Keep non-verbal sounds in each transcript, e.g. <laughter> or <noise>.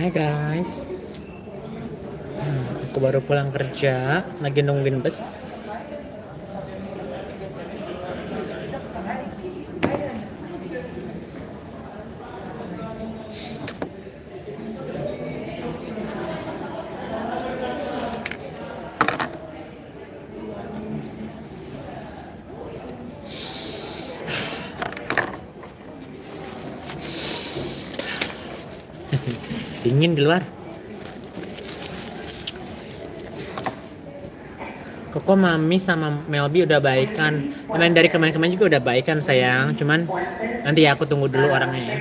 Hai guys, aku baru pulang kerja, lagi nungguin bus. mancing di luar Koko Mami sama Melby udah baikan kemarin dari kemarin-kemarin juga udah baikan sayang cuman nanti ya aku tunggu dulu orangnya ya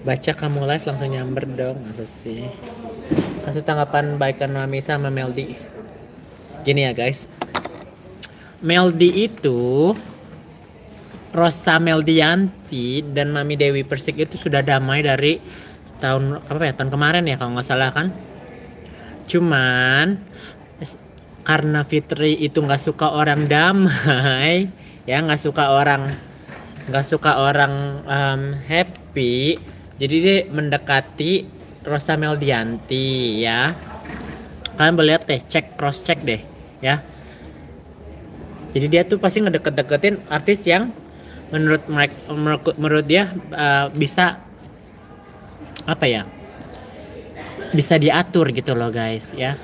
baca kamu live langsung nyamber dong masa sih kasih tanggapan baikan Mami sama Meldi gini ya guys Meldi itu Rosa Meldianti dan Mami Dewi Persik itu sudah damai dari tahun apa ya tahun kemarin ya kalau nggak salah kan cuman karena Fitri itu nggak suka orang damai <laughs> ya nggak suka orang nggak suka orang um, happy jadi dia mendekati Rosa Meldianti ya kalian boleh lihat deh cek cross check deh ya jadi dia tuh pasti ngedeket-deketin artis yang menurut mereka menurut dia uh, bisa apa ya bisa diatur gitu loh guys ya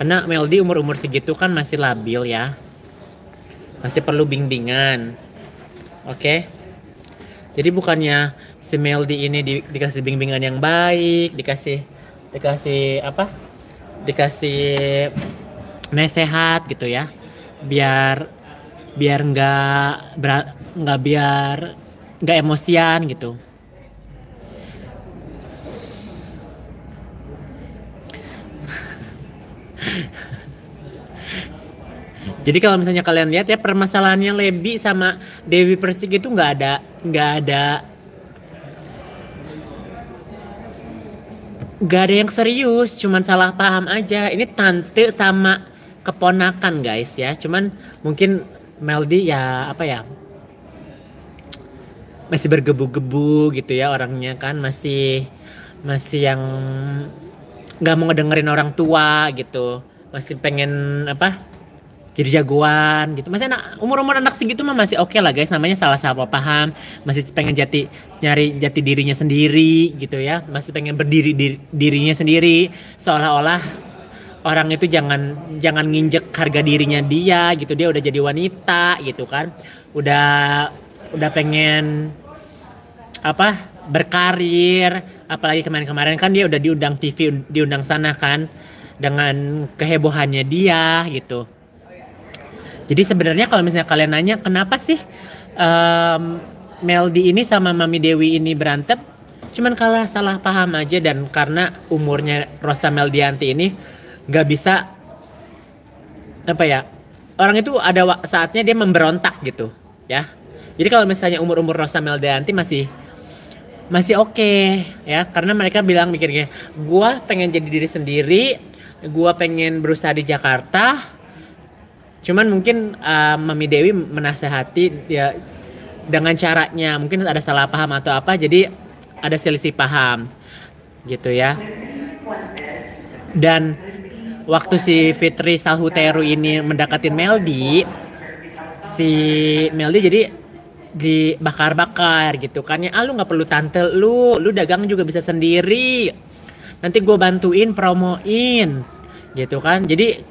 karena Meldi umur umur segitu kan masih labil ya masih perlu bimbingan oke okay? jadi bukannya si Meldi ini di, dikasih bimbingan yang baik dikasih dikasih apa dikasih nasehat gitu ya biar biar nggak nggak biar nggak emosian gitu <laughs> Jadi kalau misalnya kalian lihat ya permasalahannya lebih sama Dewi Persik itu nggak ada nggak ada nggak ada yang serius, cuman salah paham aja. Ini tante sama keponakan guys ya, cuman mungkin Meldi ya apa ya masih bergebu-gebu gitu ya orangnya kan masih masih yang nggak mau ngedengerin orang tua gitu masih pengen apa jadi jagoan gitu masih anak umur umur anak segitu mah masih oke okay lah guys namanya salah salah paham masih pengen jati nyari jati dirinya sendiri gitu ya masih pengen berdiri diri, dirinya sendiri seolah-olah orang itu jangan jangan nginjek harga dirinya dia gitu dia udah jadi wanita gitu kan udah udah pengen apa berkarir apalagi kemarin-kemarin kan dia udah diundang TV diundang sana kan dengan kehebohannya dia gitu jadi sebenarnya kalau misalnya kalian nanya kenapa sih um, Meldi ini sama Mami Dewi ini berantem cuman kalah salah paham aja dan karena umurnya Rosa Meldianti ini nggak bisa apa ya orang itu ada saatnya dia memberontak gitu ya jadi kalau misalnya umur umur Rosa nanti masih masih oke okay, ya karena mereka bilang mikirnya gue pengen jadi diri sendiri gue pengen berusaha di Jakarta cuman mungkin uh, Mami Dewi menasehati ya dengan caranya mungkin ada salah paham atau apa jadi ada selisih paham gitu ya dan waktu si Fitri Salhuteru ini mendekatin Meldi si Meldi jadi dibakar-bakar gitu kan ya ah lu nggak perlu tante lu lu dagang juga bisa sendiri nanti gue bantuin promoin gitu kan jadi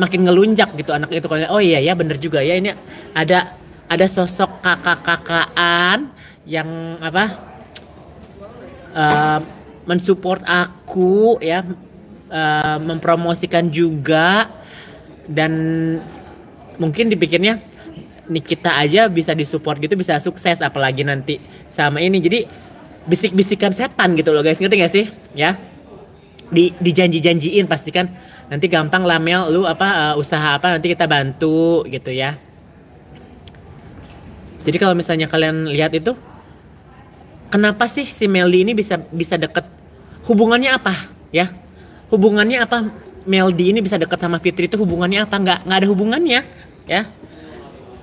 makin ngelunjak gitu anak itu kalau oh iya ya bener juga ya ini ada ada sosok kakak-kakaan yang apa uh, mensupport aku ya uh, mempromosikan juga dan mungkin dipikirnya kita aja bisa disupport gitu bisa sukses apalagi nanti sama ini jadi bisik-bisikan setan gitu loh guys ngerti gak sih ya di dijanji-janjiin pastikan nanti gampang lah Mel lu apa uh, usaha apa nanti kita bantu gitu ya jadi kalau misalnya kalian lihat itu kenapa sih si Melly ini bisa bisa deket hubungannya apa ya hubungannya apa Meldi ini bisa dekat sama Fitri itu hubungannya apa nggak nggak ada hubungannya ya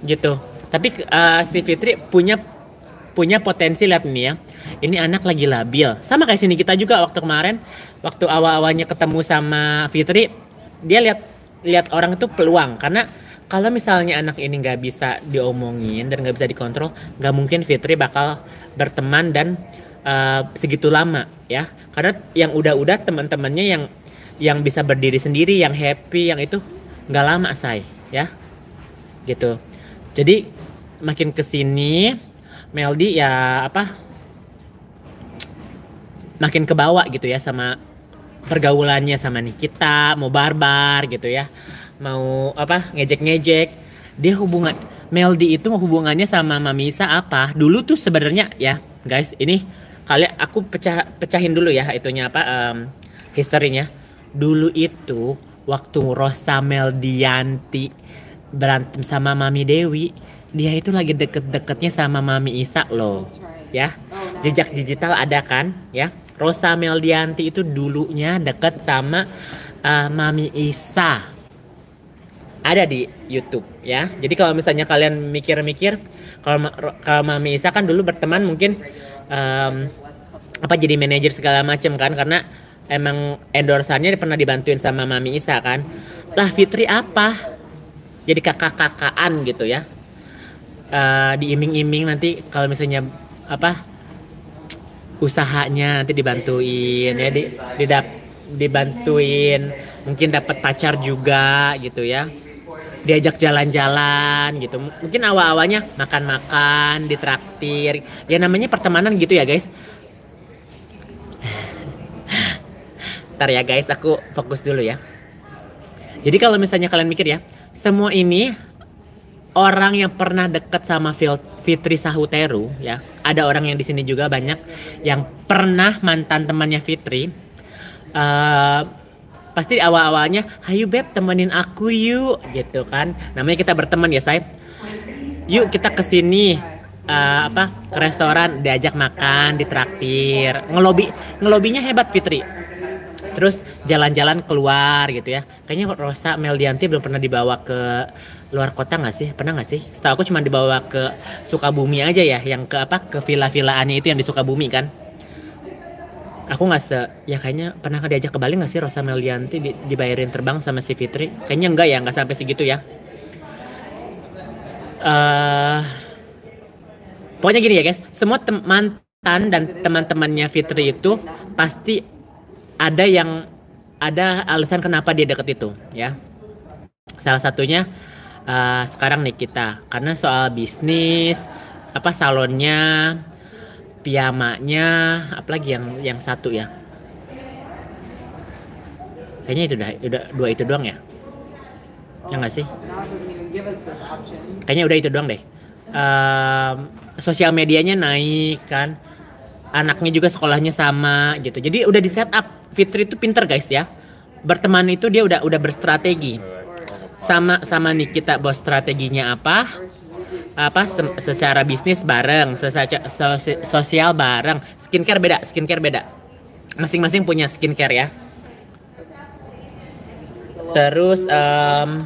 gitu tapi uh, si Fitri punya punya potensi lihat nih ya ini anak lagi labil sama kayak sini kita juga waktu kemarin waktu awal awalnya ketemu sama Fitri dia lihat lihat orang itu peluang karena kalau misalnya anak ini nggak bisa diomongin dan nggak bisa dikontrol nggak mungkin Fitri bakal berteman dan uh, segitu lama ya karena yang udah-udah teman-temannya yang yang bisa berdiri sendiri yang happy yang itu nggak lama say ya gitu jadi makin kesini Meldi ya apa makin kebawa gitu ya sama pergaulannya sama Nikita mau barbar gitu ya mau apa ngejek-ngejek dia hubungan Meldi itu hubungannya sama Mamisa apa dulu tuh sebenarnya ya guys ini kalian aku pecah pecahin dulu ya itunya apa um, historinya dulu itu waktu Rosa Dianti berantem sama Mami Dewi, dia itu lagi deket-deketnya sama Mami Isa loh. Ya. Jejak digital ada kan, ya. Rosa Dianti itu dulunya deket sama uh, Mami Isa. Ada di YouTube ya. Jadi kalau misalnya kalian mikir-mikir kalau kalau Mami Isa kan dulu berteman mungkin um, apa jadi manajer segala macam kan karena emang endorsannya pernah dibantuin sama Mami Isa kan lah Fitri apa jadi kakak kakaan gitu ya uh, diiming-iming nanti kalau misalnya apa usahanya nanti dibantuin ya di, didap, dibantuin mungkin dapat pacar juga gitu ya diajak jalan-jalan gitu mungkin awal-awalnya makan-makan ditraktir ya namanya pertemanan gitu ya guys Ntar ya guys, aku fokus dulu ya. Jadi kalau misalnya kalian mikir ya, semua ini orang yang pernah dekat sama Fitri Sahuteru ya. Ada orang yang di sini juga banyak yang pernah mantan temannya Fitri. Uh, pasti awal-awalnya, "Hayu beb, temenin aku yuk." gitu kan. Namanya kita berteman ya, saya. Yuk kita kesini uh, eh, apa ke restoran diajak makan ditraktir ngelobi ngelobinya hebat Fitri terus jalan-jalan keluar gitu ya kayaknya Rosa Meldianti belum pernah dibawa ke luar kota nggak sih pernah nggak sih setahu aku cuma dibawa ke Sukabumi aja ya yang ke apa ke villa-villaannya itu yang di Sukabumi kan aku nggak se ya kayaknya pernah diajak ke Bali nggak sih Rosa Melianti dibayarin terbang sama si Fitri kayaknya enggak ya nggak sampai segitu ya uh, pokoknya gini ya guys semua mantan dan teman-temannya Fitri itu pasti ada yang ada alasan kenapa dia deket itu ya salah satunya uh, sekarang nih kita karena soal bisnis apa salonnya piyamanya apalagi yang yang satu ya kayaknya itu udah, udah dua itu doang ya ya nggak sih kayaknya udah itu doang deh uh, sosial medianya naik kan anaknya juga sekolahnya sama gitu jadi udah di setup. Fitri itu pinter guys ya. Berteman itu dia udah udah berstrategi. Sama sama nih kita bos strateginya apa? apa se secara bisnis bareng, secara sosial bareng, skincare beda, skincare beda. Masing-masing punya skincare ya. Terus um,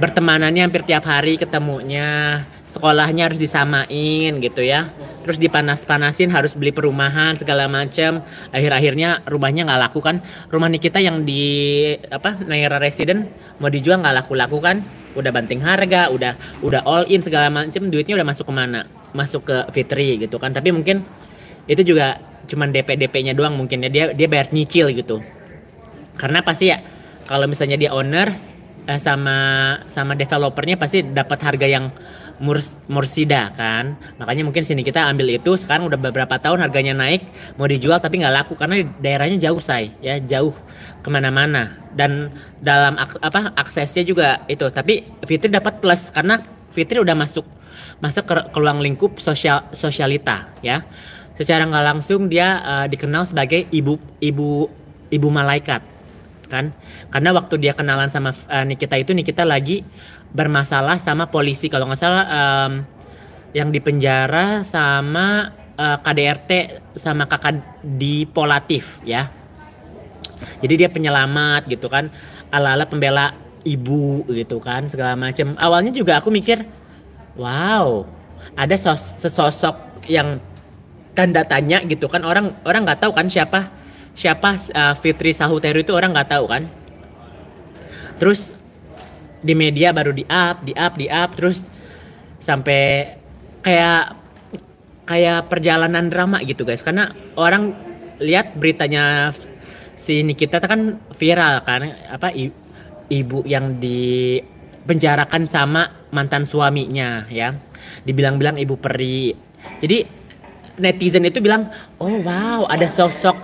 bertemanannya hampir tiap hari ketemunya sekolahnya harus disamain gitu ya terus dipanas-panasin harus beli perumahan segala macem akhir-akhirnya rumahnya nggak laku kan rumah Nikita yang di apa Naira Resident mau dijual nggak laku-laku kan udah banting harga udah udah all in segala macam duitnya udah masuk kemana masuk ke Fitri gitu kan tapi mungkin itu juga cuman DP DP-nya doang mungkin ya dia dia bayar nyicil gitu karena pasti ya kalau misalnya dia owner eh, sama sama developernya pasti dapat harga yang murs mursida kan makanya mungkin sini kita ambil itu sekarang udah beberapa tahun harganya naik mau dijual tapi nggak laku karena daerahnya jauh say ya jauh kemana-mana dan dalam ak apa aksesnya juga itu tapi Fitri dapat plus karena Fitri udah masuk masuk ke, ke ruang lingkup sosial sosialita ya secara nggak langsung dia uh, dikenal sebagai ibu ibu ibu malaikat kan karena waktu dia kenalan sama uh, Nikita itu Nikita lagi bermasalah sama polisi kalau nggak salah um, yang dipenjara sama uh, eh, KDRT sama kakak di Polatif ya jadi dia penyelamat gitu kan ala-ala pembela ibu gitu kan segala macam awalnya juga aku mikir wow ada sos sesosok yang tanda tanya gitu kan orang orang nggak tahu kan siapa siapa uh, Fitri Sahuteru itu orang nggak tahu kan terus di media baru di up di up di up terus sampai kayak kayak perjalanan drama gitu guys karena orang lihat beritanya si Nikita kan viral kan apa ibu yang di penjarakan sama mantan suaminya ya dibilang-bilang ibu peri jadi netizen itu bilang oh wow ada sosok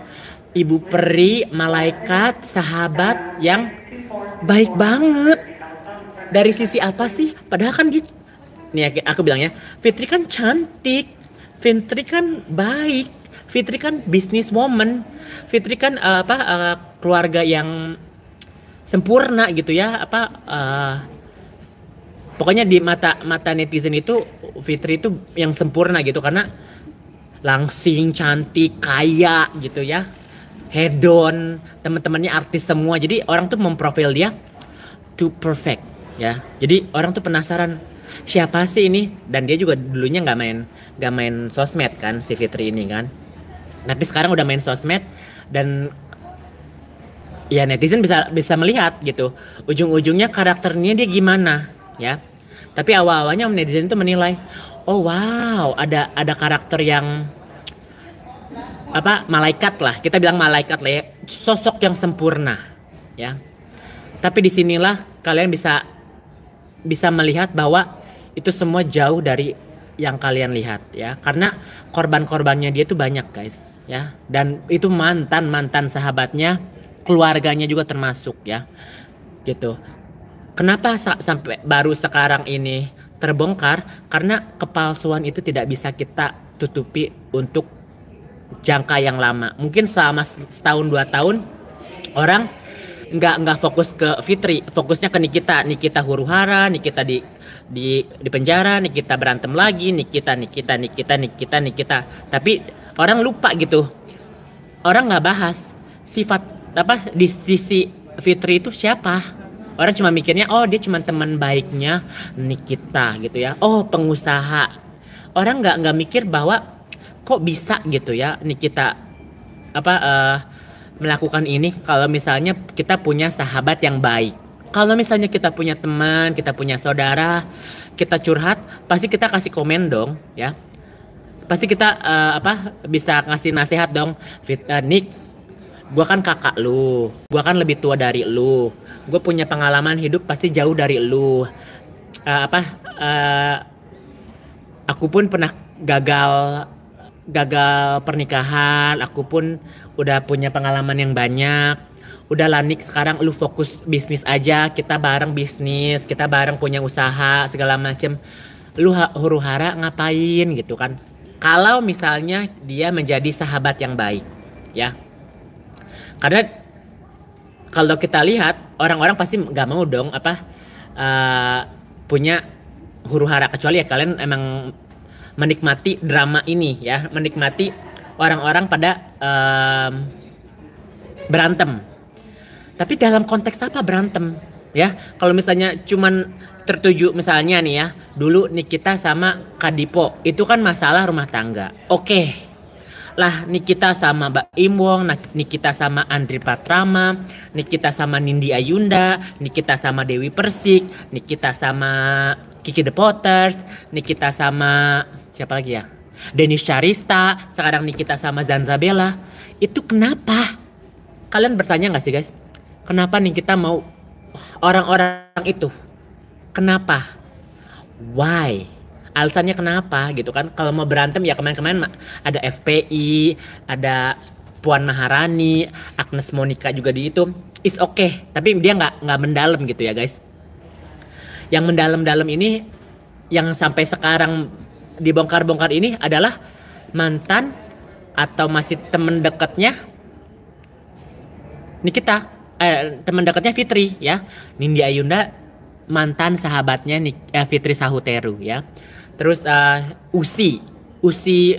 ibu peri, malaikat, sahabat yang baik banget. Dari sisi apa sih? Padahal kan gitu. Nih aku bilang ya, Fitri kan cantik, Fitri kan baik, Fitri kan bisnis woman, Fitri kan uh, apa uh, keluarga yang sempurna gitu ya, apa uh, pokoknya di mata mata netizen itu Fitri itu yang sempurna gitu karena langsing, cantik, kaya gitu ya hedon teman-temannya artis semua jadi orang tuh memprofil dia to perfect ya jadi orang tuh penasaran siapa sih ini dan dia juga dulunya nggak main nggak main sosmed kan si Fitri ini kan tapi sekarang udah main sosmed dan ya netizen bisa bisa melihat gitu ujung-ujungnya karakternya dia gimana ya tapi awal-awalnya netizen itu menilai oh wow ada ada karakter yang apa malaikat lah kita bilang malaikat lah ya sosok yang sempurna ya tapi disinilah kalian bisa bisa melihat bahwa itu semua jauh dari yang kalian lihat ya karena korban-korbannya dia itu banyak guys ya dan itu mantan mantan sahabatnya keluarganya juga termasuk ya gitu kenapa sa sampai baru sekarang ini terbongkar karena kepalsuan itu tidak bisa kita tutupi untuk jangka yang lama. Mungkin selama setahun dua tahun orang nggak nggak fokus ke Fitri, fokusnya ke Nikita, Nikita huru hara, Nikita di di di penjara, Nikita berantem lagi, Nikita, Nikita, Nikita, Nikita, Nikita. Tapi orang lupa gitu, orang nggak bahas sifat apa di sisi Fitri itu siapa. Orang cuma mikirnya, oh dia cuma teman baiknya Nikita gitu ya. Oh pengusaha. Orang nggak nggak mikir bahwa kok bisa gitu ya kita apa uh, melakukan ini kalau misalnya kita punya sahabat yang baik. Kalau misalnya kita punya teman, kita punya saudara, kita curhat, pasti kita kasih komen dong, ya. Pasti kita uh, apa bisa ngasih nasihat dong, Fit, uh, Nick. gue kan kakak lu, gue kan lebih tua dari lu. Gue punya pengalaman hidup pasti jauh dari lu. Uh, apa uh, aku pun pernah gagal gagal pernikahan, aku pun udah punya pengalaman yang banyak. Udah Lanik sekarang lu fokus bisnis aja, kita bareng bisnis, kita bareng punya usaha segala macem. Lu huru hara ngapain gitu kan? Kalau misalnya dia menjadi sahabat yang baik, ya. Karena kalau kita lihat orang-orang pasti nggak mau dong apa uh, punya huru hara kecuali ya kalian emang menikmati drama ini ya, menikmati orang-orang pada um, berantem. Tapi dalam konteks apa berantem? Ya, kalau misalnya cuman tertuju misalnya nih ya, dulu Nikita sama Kadipo itu kan masalah rumah tangga. Oke. Okay. Lah Nikita sama Mbak Im Wong, Nikita sama Andri Patrama, Nikita sama Nindi Ayunda, Nikita sama Dewi Persik, Nikita sama Kiki The Potters, Nikita sama siapa lagi ya? Denis Charista, sekarang Nikita sama Zanzabella. Itu kenapa? Kalian bertanya nggak sih guys? Kenapa Nikita mau orang-orang itu? Kenapa? Why? Alasannya kenapa gitu kan? Kalau mau berantem ya kemarin-kemarin ada FPI, ada Puan Maharani, Agnes Monica juga di itu. Is okay, tapi dia nggak nggak mendalam gitu ya guys. Yang mendalam-dalam ini yang sampai sekarang dibongkar-bongkar ini adalah mantan atau masih teman dekatnya Nikita eh, teman dekatnya Fitri ya Nindi Ayunda mantan sahabatnya Nik, eh, Fitri Sahuteru ya terus uh, Usi Usi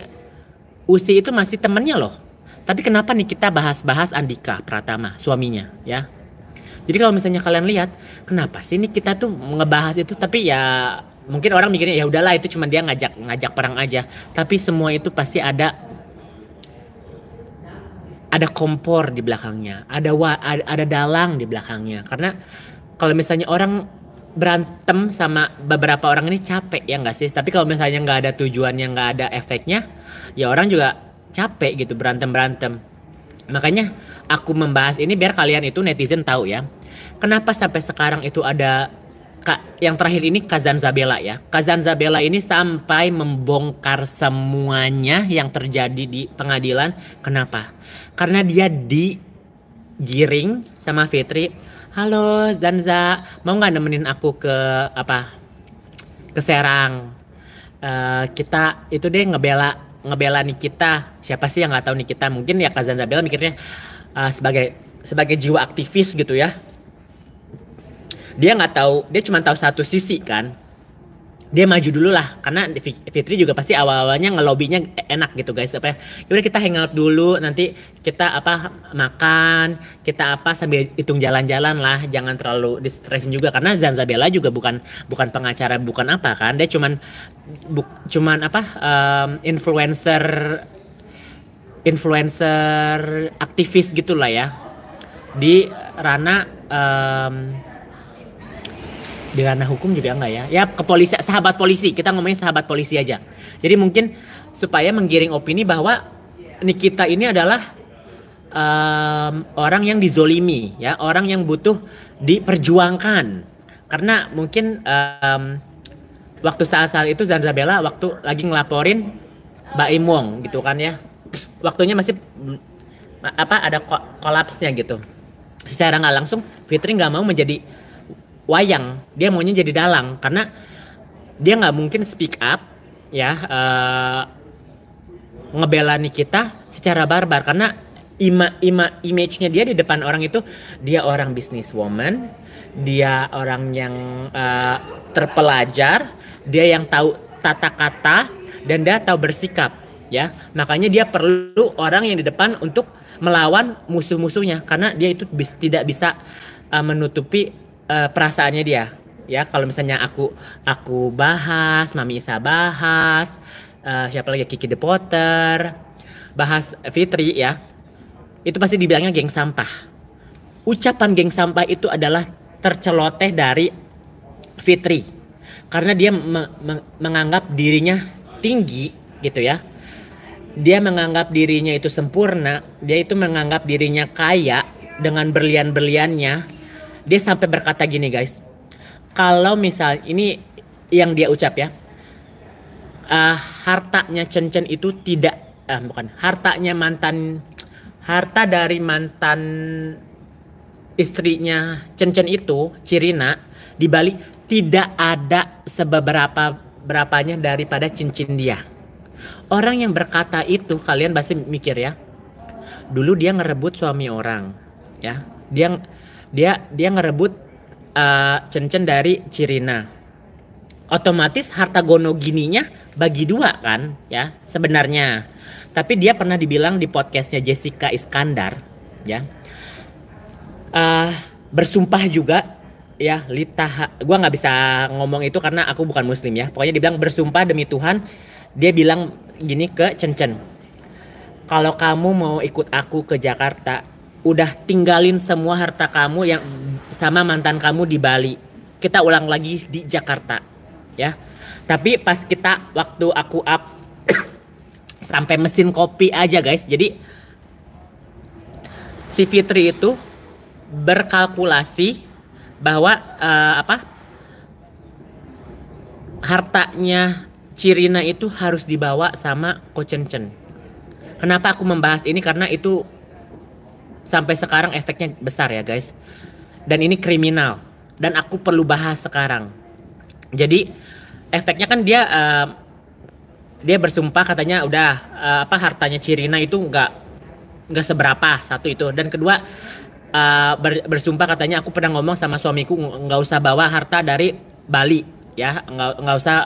Usi itu masih temennya loh tapi kenapa nih kita bahas-bahas Andika Pratama suaminya ya jadi kalau misalnya kalian lihat kenapa sih nih kita tuh ngebahas itu tapi ya mungkin orang mikirnya ya udahlah itu cuma dia ngajak ngajak perang aja tapi semua itu pasti ada ada kompor di belakangnya ada wa, ada, ada dalang di belakangnya karena kalau misalnya orang berantem sama beberapa orang ini capek ya enggak sih tapi kalau misalnya nggak ada tujuan yang nggak ada efeknya ya orang juga capek gitu berantem berantem makanya aku membahas ini biar kalian itu netizen tahu ya kenapa sampai sekarang itu ada yang terakhir ini Kazan Zabela ya. Kazan Zabela ini sampai membongkar semuanya yang terjadi di pengadilan. Kenapa? Karena dia digiring sama Fitri. Halo Zanza, mau nggak nemenin aku ke apa? Ke Serang. Uh, kita itu deh ngebela ngebela Nikita. Siapa sih yang nggak tahu Nikita? Mungkin ya Kazan Zabela mikirnya uh, sebagai sebagai jiwa aktivis gitu ya dia nggak tahu dia cuma tahu satu sisi kan dia maju dulu lah karena Fitri juga pasti awal-awalnya ngelobinya enak gitu guys apa ya? ya udah kita hangout dulu nanti kita apa makan kita apa sambil hitung jalan-jalan lah jangan terlalu distressin juga karena Zanzabella juga bukan bukan pengacara bukan apa kan dia cuman bu, cuman apa um, influencer influencer aktivis gitulah ya di ranah um, di ranah hukum juga enggak ya ya kepolisi sahabat polisi kita ngomongin sahabat polisi aja jadi mungkin supaya menggiring opini bahwa Nikita ini adalah um, orang yang dizolimi ya orang yang butuh diperjuangkan karena mungkin um, waktu saat-saat itu Zanzabela waktu lagi ngelaporin Mbak Imong gitu kan ya <clears throat> waktunya masih apa ada kolapsnya gitu secara nggak langsung Fitri nggak mau menjadi wayang dia maunya jadi dalang karena dia nggak mungkin speak up ya uh, eh, ngebela Nikita secara barbar karena ima, ima, image-nya dia di depan orang itu dia orang woman dia orang yang uh, terpelajar dia yang tahu tata kata dan dia tahu bersikap ya makanya dia perlu orang yang di depan untuk melawan musuh-musuhnya karena dia itu bis, tidak bisa uh, menutupi uh, perasaannya dia ya kalau misalnya aku aku bahas Mami Isa bahas uh, siapa lagi Kiki the Potter bahas Fitri ya itu pasti dibilangnya geng sampah ucapan geng sampah itu adalah terceloteh dari Fitri karena dia me me menganggap dirinya tinggi gitu ya dia menganggap dirinya itu sempurna dia itu menganggap dirinya kaya dengan berlian-berliannya dia sampai berkata gini guys kalau misal ini yang dia ucap ya uh, hartanya Cencen itu tidak uh, bukan hartanya mantan harta dari mantan istrinya Cencen itu Cirina di Bali tidak ada sebeberapa berapanya daripada cincin dia. Orang yang berkata itu kalian pasti mikir ya. Dulu dia ngerebut suami orang, ya. Dia dia dia ngerebut uh, Cencen dari Cirina otomatis harta Gono gininya bagi dua kan ya sebenarnya tapi dia pernah dibilang di podcastnya Jessica Iskandar ya uh, bersumpah juga ya lita gue nggak bisa ngomong itu karena aku bukan muslim ya pokoknya dibilang bersumpah demi Tuhan dia bilang gini ke Cencen kalau kamu mau ikut aku ke Jakarta udah tinggalin semua harta kamu yang sama mantan kamu di Bali. Kita ulang lagi di Jakarta, ya. Tapi pas kita waktu aku up <coughs> sampai mesin kopi aja guys. Jadi si Fitri itu berkalkulasi bahwa uh, apa hartanya Cirina itu harus dibawa sama Kocencen. Kenapa aku membahas ini karena itu sampai sekarang efeknya besar ya guys. Dan ini kriminal dan aku perlu bahas sekarang. Jadi efeknya kan dia uh, dia bersumpah katanya udah uh, apa hartanya Cirina itu nggak nggak seberapa satu itu dan kedua uh, ber, bersumpah katanya aku pernah ngomong sama suamiku nggak usah bawa harta dari Bali ya nggak nggak usah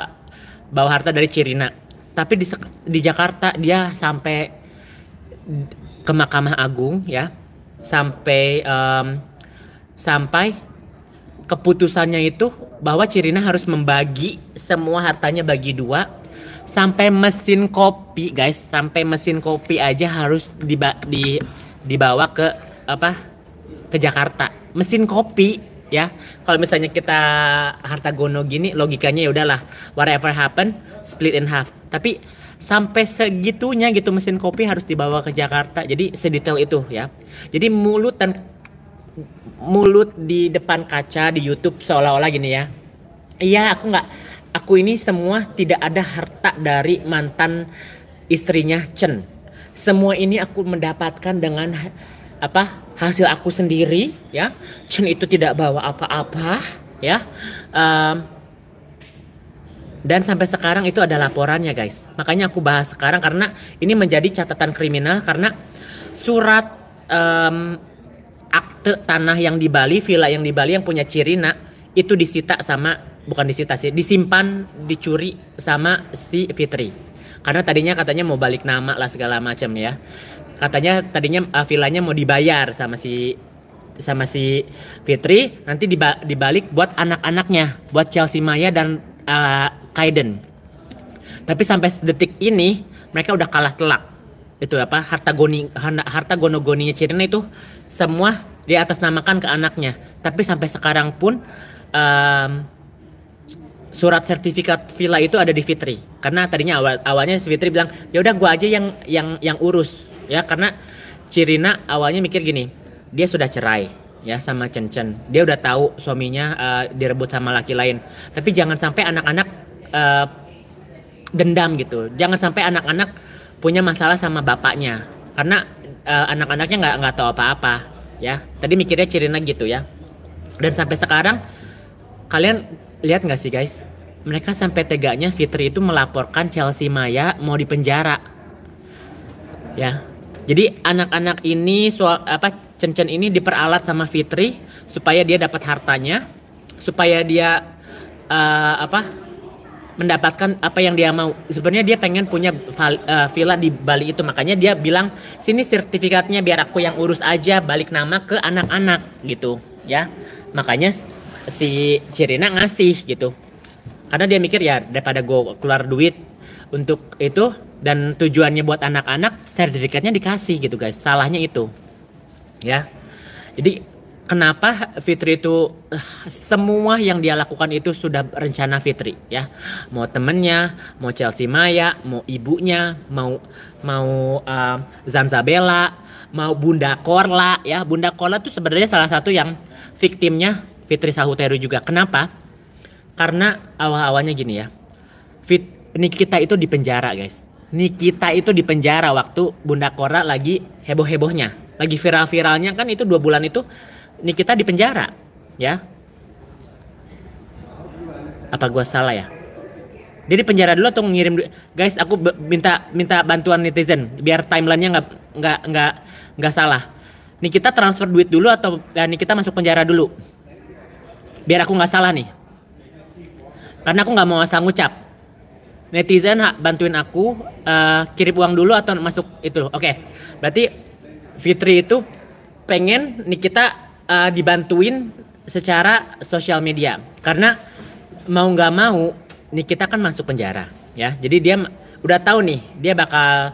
bawa harta dari Cirina tapi di di Jakarta dia sampai ke Mahkamah Agung ya sampai um, sampai keputusannya itu bahwa Cirina harus membagi semua hartanya bagi dua sampai mesin kopi guys sampai mesin kopi aja harus di di dibawa ke apa ke Jakarta mesin kopi ya kalau misalnya kita harta gono gini logikanya ya udahlah whatever happen split in half tapi sampai segitunya gitu mesin kopi harus dibawa ke Jakarta jadi sedetail itu ya jadi mulut dan mulut di depan kaca di YouTube seolah-olah gini ya iya aku nggak aku ini semua tidak ada harta dari mantan istrinya Chen semua ini aku mendapatkan dengan apa hasil aku sendiri ya Chen itu tidak bawa apa-apa ya um, dan sampai sekarang itu ada laporannya guys. Makanya aku bahas sekarang karena ini menjadi catatan kriminal karena surat um, akte tanah yang di Bali, villa yang di Bali yang punya Cirina itu disita sama bukan disita sih, disimpan, dicuri sama si Fitri. Karena tadinya katanya mau balik nama lah segala macam ya. Katanya tadinya uh, villanya mau dibayar sama si sama si Fitri nanti dibalik buat anak-anaknya, buat Chelsea Maya dan uh, Kaiden. Tapi sampai detik ini mereka udah kalah telak. Itu apa? Harta goni harta gonogoninya goninya itu semua di atas namakan ke anaknya. Tapi sampai sekarang pun um, surat sertifikat villa itu ada di Fitri. Karena tadinya awal awalnya si Fitri bilang, "Ya udah gua aja yang yang yang urus." Ya, karena Cirina awalnya mikir gini, dia sudah cerai ya sama Cencen. Dia udah tahu suaminya uh, direbut sama laki lain. Tapi jangan sampai anak-anak uh, dendam gitu. Jangan sampai anak-anak punya masalah sama bapaknya. Karena uh, anak-anaknya nggak nggak tahu apa-apa ya. Tadi mikirnya Cirina gitu ya. Dan sampai sekarang kalian lihat nggak sih guys? Mereka sampai teganya Fitri itu melaporkan Chelsea Maya mau dipenjara. Ya, jadi anak-anak ini soal apa Cencen ini diperalat sama Fitri supaya dia dapat hartanya, supaya dia uh, apa mendapatkan apa yang dia mau. Sebenarnya dia pengen punya eh, villa di Bali itu, makanya dia bilang sini sertifikatnya biar aku yang urus aja balik nama ke anak-anak gitu ya. Makanya si Cirina ngasih gitu. Karena dia mikir ya daripada gue keluar duit untuk itu dan tujuannya buat anak-anak sertifikatnya dikasih gitu guys salahnya itu ya jadi kenapa Fitri itu eh, semua yang dia lakukan itu sudah rencana Fitri ya mau temennya mau Chelsea Maya mau ibunya mau mau uh, eh, Zamzabella mau Bunda Korla ya Bunda Korla tuh sebenarnya salah satu yang victimnya Fitri Sahuteru juga kenapa karena awal-awalnya gini ya Fit Nikita itu di penjara guys Nikita itu di penjara waktu Bunda Kora lagi heboh-hebohnya lagi viral-viralnya kan itu dua bulan itu Nikita di penjara ya apa gua salah ya dia di penjara dulu atau ngirim duit guys aku minta minta bantuan netizen biar timelinenya nggak nggak nggak nggak salah Nikita transfer duit dulu atau ya, Nikita masuk penjara dulu biar aku nggak salah nih karena aku nggak mau asal ngucap netizen bantuin aku uh, eh, kirim uang dulu atau masuk itu oke okay. berarti Fitri itu pengen Nikita uh, eh, dibantuin secara sosial media karena mau nggak mau nih kita kan masuk penjara ya jadi dia udah tahu nih dia bakal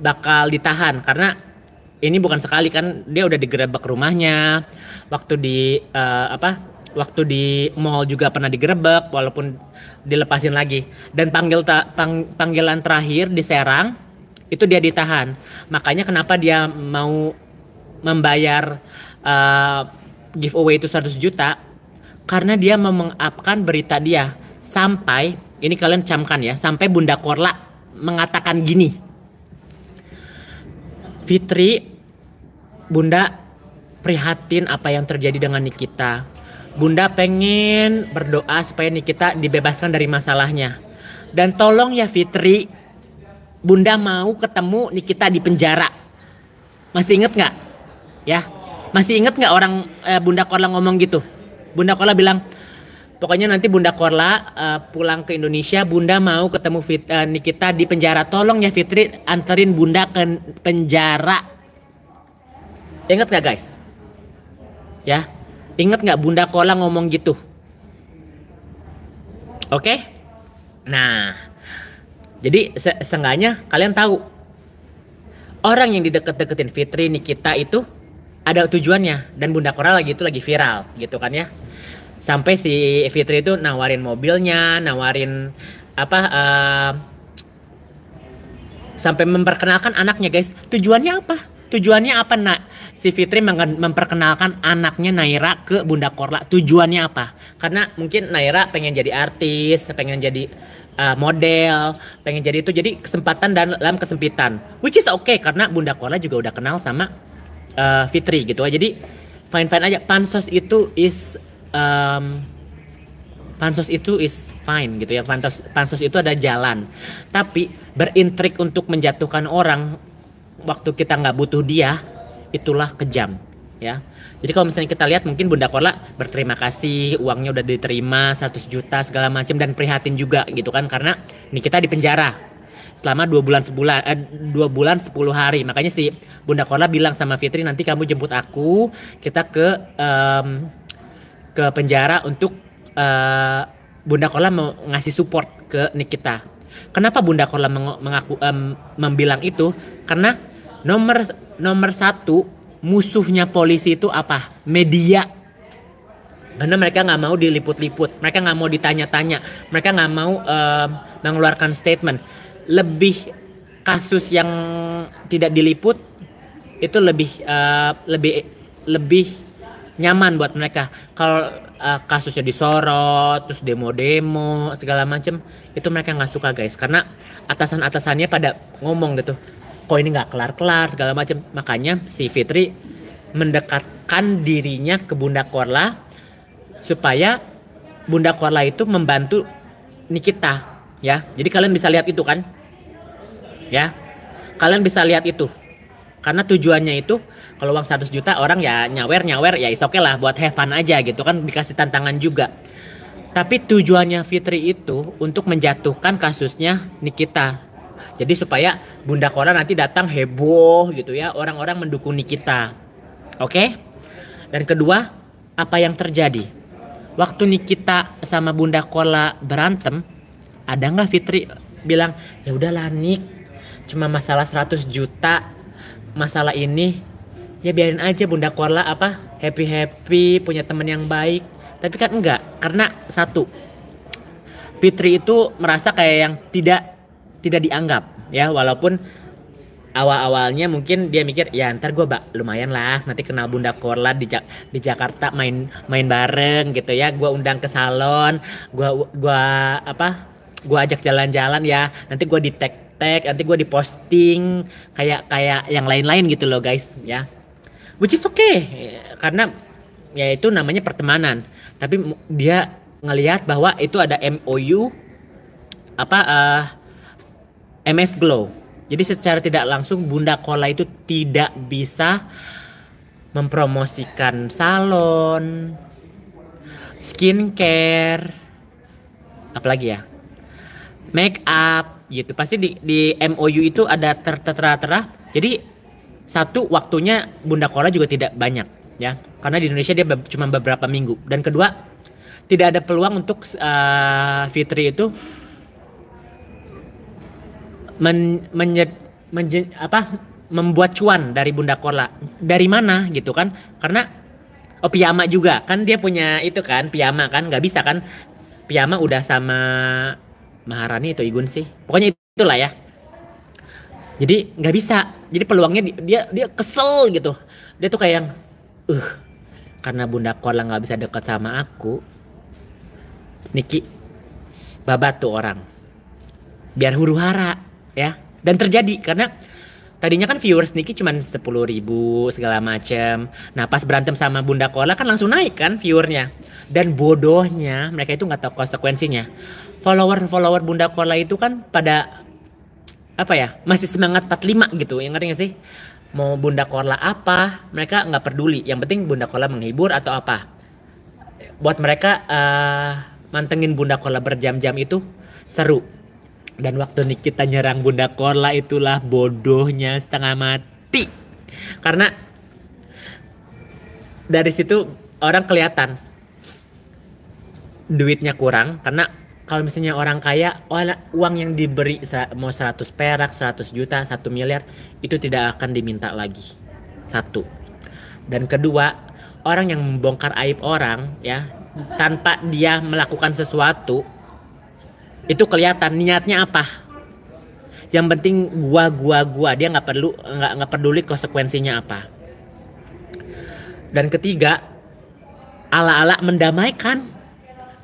bakal ditahan karena ini bukan sekali kan dia udah digerebek rumahnya waktu di uh, apa waktu di mall juga pernah digerebek walaupun dilepasin lagi dan panggil ta, pang, panggilan terakhir di Serang itu dia ditahan makanya kenapa dia mau membayar uh, giveaway itu 100 juta karena dia mau mengapkan berita dia sampai ini kalian camkan ya sampai Bunda Korla mengatakan gini Fitri Bunda prihatin apa yang terjadi dengan Nikita Bunda pengen berdoa supaya Nikita dibebaskan dari masalahnya. Dan tolong ya Fitri, Bunda mau ketemu Nikita di penjara. Masih inget nggak? Ya, masih inget nggak orang eh, Bunda Korla ngomong gitu? Bunda Korla bilang, pokoknya nanti Bunda Korla uh, pulang ke Indonesia, Bunda mau ketemu Fit, uh, Nikita di penjara. Tolong ya Fitri, anterin Bunda ke penjara. Ingat nggak guys? Ya, Ingat nggak Bunda Kola ngomong gitu? Oke? Okay? Nah, jadi se seenggaknya kalian tahu orang yang dideket-deketin Fitri Nikita itu ada tujuannya dan Bunda Kola lagi itu lagi viral gitu kan ya. Sampai si Fitri itu nawarin mobilnya, nawarin apa uh, sampai memperkenalkan anaknya guys. Tujuannya apa? Tujuannya apa nak? Si Fitri memperkenalkan anaknya Naira ke Bunda Korla. Tujuannya apa? Karena mungkin Naira pengen jadi artis, pengen jadi uh, model, pengen jadi itu. Jadi kesempatan dan dalam kesempitan. Which is okay karena Bunda Korla juga udah kenal sama uh, Fitri gitu. Jadi fine fine aja. Pansos itu is um, pansos itu is fine gitu ya pansos pansos itu ada jalan tapi berintrik untuk menjatuhkan orang waktu kita nggak butuh dia itulah kejam ya jadi kalau misalnya kita lihat mungkin Bunda Korla berterima kasih uangnya udah diterima 100 juta segala macam dan prihatin juga gitu kan karena nih kita di penjara selama dua bulan sebulan eh, dua bulan 10 hari makanya si Bunda Korla bilang sama Fitri nanti kamu jemput aku kita ke um, ke penjara untuk uh, Bunda Korla mau ngasih support ke Nikita kenapa Bunda Korla mengaku um, membilang itu karena Nomor nomor satu musuhnya polisi itu apa? Media. Karena mereka nggak mau diliput-liput, mereka nggak mau ditanya-tanya, mereka nggak mau uh, mengeluarkan statement. Lebih kasus yang tidak diliput itu lebih uh, lebih lebih nyaman buat mereka. Kalau uh, kasusnya disorot, terus demo-demo segala macem, itu mereka nggak suka guys. Karena atasan-atasannya pada ngomong gitu, kok ini nggak kelar-kelar segala macam makanya si Fitri mendekatkan dirinya ke Bunda Korla supaya Bunda Korla itu membantu Nikita ya jadi kalian bisa lihat itu kan ya kalian bisa lihat itu karena tujuannya itu kalau uang 100 juta orang ya nyawer nyawer ya is lah buat have fun aja gitu kan dikasih tantangan juga tapi tujuannya Fitri itu untuk menjatuhkan kasusnya Nikita jadi supaya Bunda Kora nanti datang heboh gitu ya, orang-orang mendukung Nikita. Oke? Dan kedua, apa yang terjadi? Waktu Nikita sama Bunda Kola berantem, ada nggak Fitri bilang, ya udahlah Nik, cuma masalah 100 juta, masalah ini, ya biarin aja Bunda Kola apa, happy-happy, punya teman yang baik. Tapi kan enggak, karena satu, Fitri itu merasa kayak yang tidak tidak dianggap ya walaupun awal-awalnya mungkin dia mikir ya ntar gue bak lumayan lah nanti kenal bunda korla di, ja di Jakarta main main bareng gitu ya gue undang ke salon gue gua apa gue ajak jalan-jalan ya nanti gue di tag tag nanti gue di posting kayak kayak yang lain-lain gitu loh guys ya which is okay karena ya itu namanya pertemanan tapi dia ngelihat bahwa itu ada MOU apa uh, MS Glow. Jadi secara tidak langsung Bunda Kola itu tidak bisa mempromosikan salon, skincare, apalagi ya, make up gitu. Pasti di, di MOU itu ada tertera-tera. Jadi satu waktunya Bunda Kola juga tidak banyak ya, karena di Indonesia dia be cuma beberapa minggu. Dan kedua tidak ada peluang untuk uh, Fitri itu men, menye, menje, apa membuat cuan dari Bunda Korla. Dari mana gitu kan? Karena oh piyama juga kan dia punya itu kan piyama kan nggak bisa kan piyama udah sama Maharani itu Igun sih. Pokoknya itulah ya. Jadi nggak bisa. Jadi peluangnya dia dia kesel gitu. Dia tuh kayak yang uh karena Bunda Korla nggak bisa dekat sama aku. Niki babat tuh orang. Biar huru hara ya dan terjadi karena tadinya kan viewers Niki cuma sepuluh ribu segala macam. Nah pas berantem sama Bunda Kola kan langsung naik kan viewernya. Dan bodohnya mereka itu nggak tahu konsekuensinya. Follower-follower Bunda Kola itu kan pada apa ya masih semangat 45 gitu yang ngerti gak sih mau Bunda Kola apa mereka nggak peduli yang penting Bunda Kola menghibur atau apa buat mereka uh, mantengin Bunda Kola berjam-jam itu seru dan waktu Nikita nyerang Bunda Korla itulah bodohnya setengah mati. Karena dari situ orang kelihatan duitnya kurang karena kalau misalnya orang kaya oh, uang yang diberi mau 100 perak, 100 juta, 1 miliar itu tidak akan diminta lagi. Satu. Dan kedua, orang yang membongkar aib orang ya tanpa dia melakukan sesuatu itu kelihatan niatnya apa yang penting gua gua gua dia nggak perlu nggak nggak peduli konsekuensinya apa dan ketiga ala-ala mendamaikan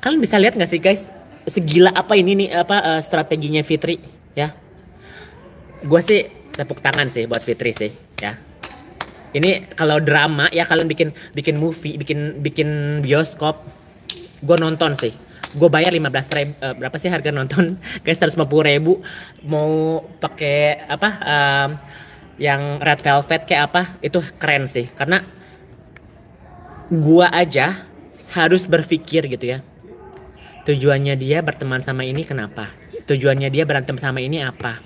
kalian bisa lihat nggak sih guys segila apa ini nih apa uh, strateginya Fitri ya gua sih tepuk tangan sih buat Fitri sih ya ini kalau drama ya kalian bikin bikin movie bikin bikin bioskop gua nonton sih gue bayar 15 ribu, uh, berapa sih harga nonton <laughs> guys 150 ribu mau pakai apa uh, yang red velvet kayak apa itu keren sih karena gue aja harus berpikir gitu ya tujuannya dia berteman sama ini kenapa tujuannya dia berantem sama ini apa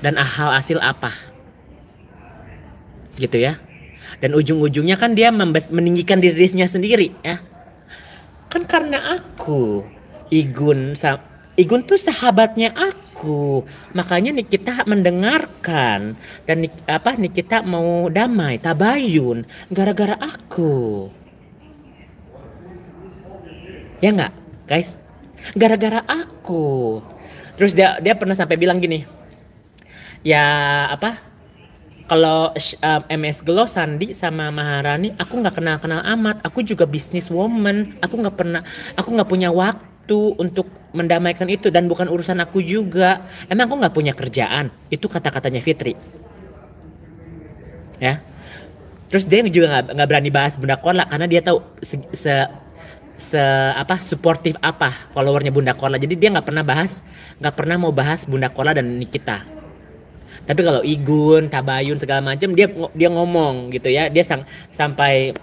dan hal hasil apa gitu ya dan ujung-ujungnya kan dia meninggikan dirinya sendiri ya kan karena aku Igun Igun tuh sahabatnya aku makanya kita mendengarkan dan nih apa Nikita mau damai tabayun gara-gara aku ya nggak guys gara-gara aku terus dia dia pernah sampai bilang gini ya apa kalau uh, MS um, Glow Sandi sama Maharani aku nggak kenal kenal amat aku juga bisnis woman aku nggak pernah aku nggak punya waktu untuk mendamaikan itu dan bukan urusan aku juga emang aku nggak punya kerjaan itu kata katanya Fitri ya terus dia juga nggak berani bahas Bunda Kola karena dia tahu se, se se apa supportive apa followernya Bunda Kola. jadi dia nggak pernah bahas nggak pernah mau bahas Bunda Kola dan Nikita tapi kalau Igun Tabayun segala macam dia dia ngomong gitu ya dia sang, sampai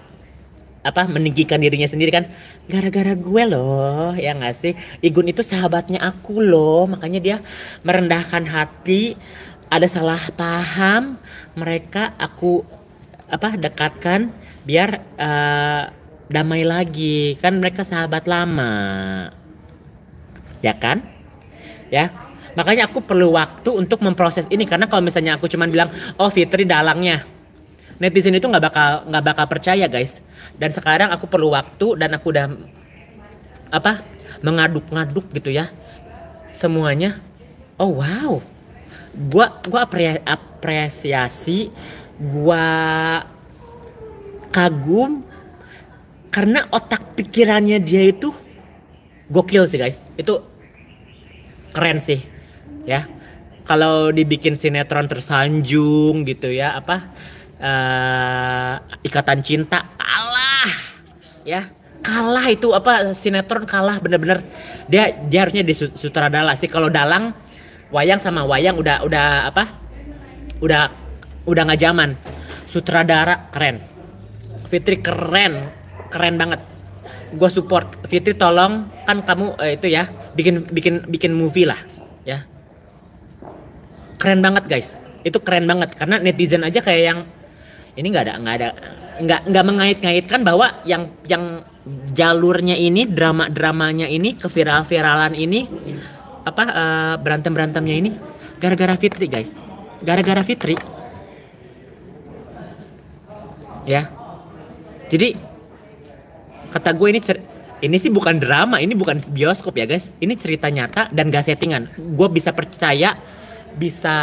apa meninggikan dirinya sendiri kan gara-gara gue loh ya nggak sih Igun itu sahabatnya aku loh makanya dia merendahkan hati ada salah paham mereka aku apa dekatkan biar uh, damai lagi kan mereka sahabat lama ya kan ya makanya aku perlu waktu untuk memproses ini karena kalau misalnya aku cuman bilang oh Fitri dalangnya netizen itu nggak bakal nggak bakal percaya guys dan sekarang aku perlu waktu dan aku udah apa mengaduk-ngaduk gitu ya semuanya oh wow gua gua apresiasi gua kagum karena otak pikirannya dia itu gokil sih guys itu keren sih ya kalau dibikin sinetron tersanjung gitu ya apa uh, ikatan cinta kalah ya kalah itu apa sinetron kalah bener-bener dia dia harusnya di sutradara sih kalau dalang wayang sama wayang udah udah apa udah udah nggak zaman sutradara keren Fitri keren keren banget gue support Fitri tolong kan kamu eh, itu ya bikin bikin bikin movie lah ya keren banget guys itu keren banget karena netizen aja kayak yang ini nggak ada nggak ada nggak nggak mengait-ngaitkan bahwa yang yang jalurnya ini drama dramanya ini keviral viralan ini apa uh, eh, berantem berantemnya ini gara-gara Fitri guys gara-gara Fitri ya jadi kata gue ini ini sih bukan drama ini bukan bioskop ya guys ini cerita nyata dan gak settingan gue bisa percaya bisa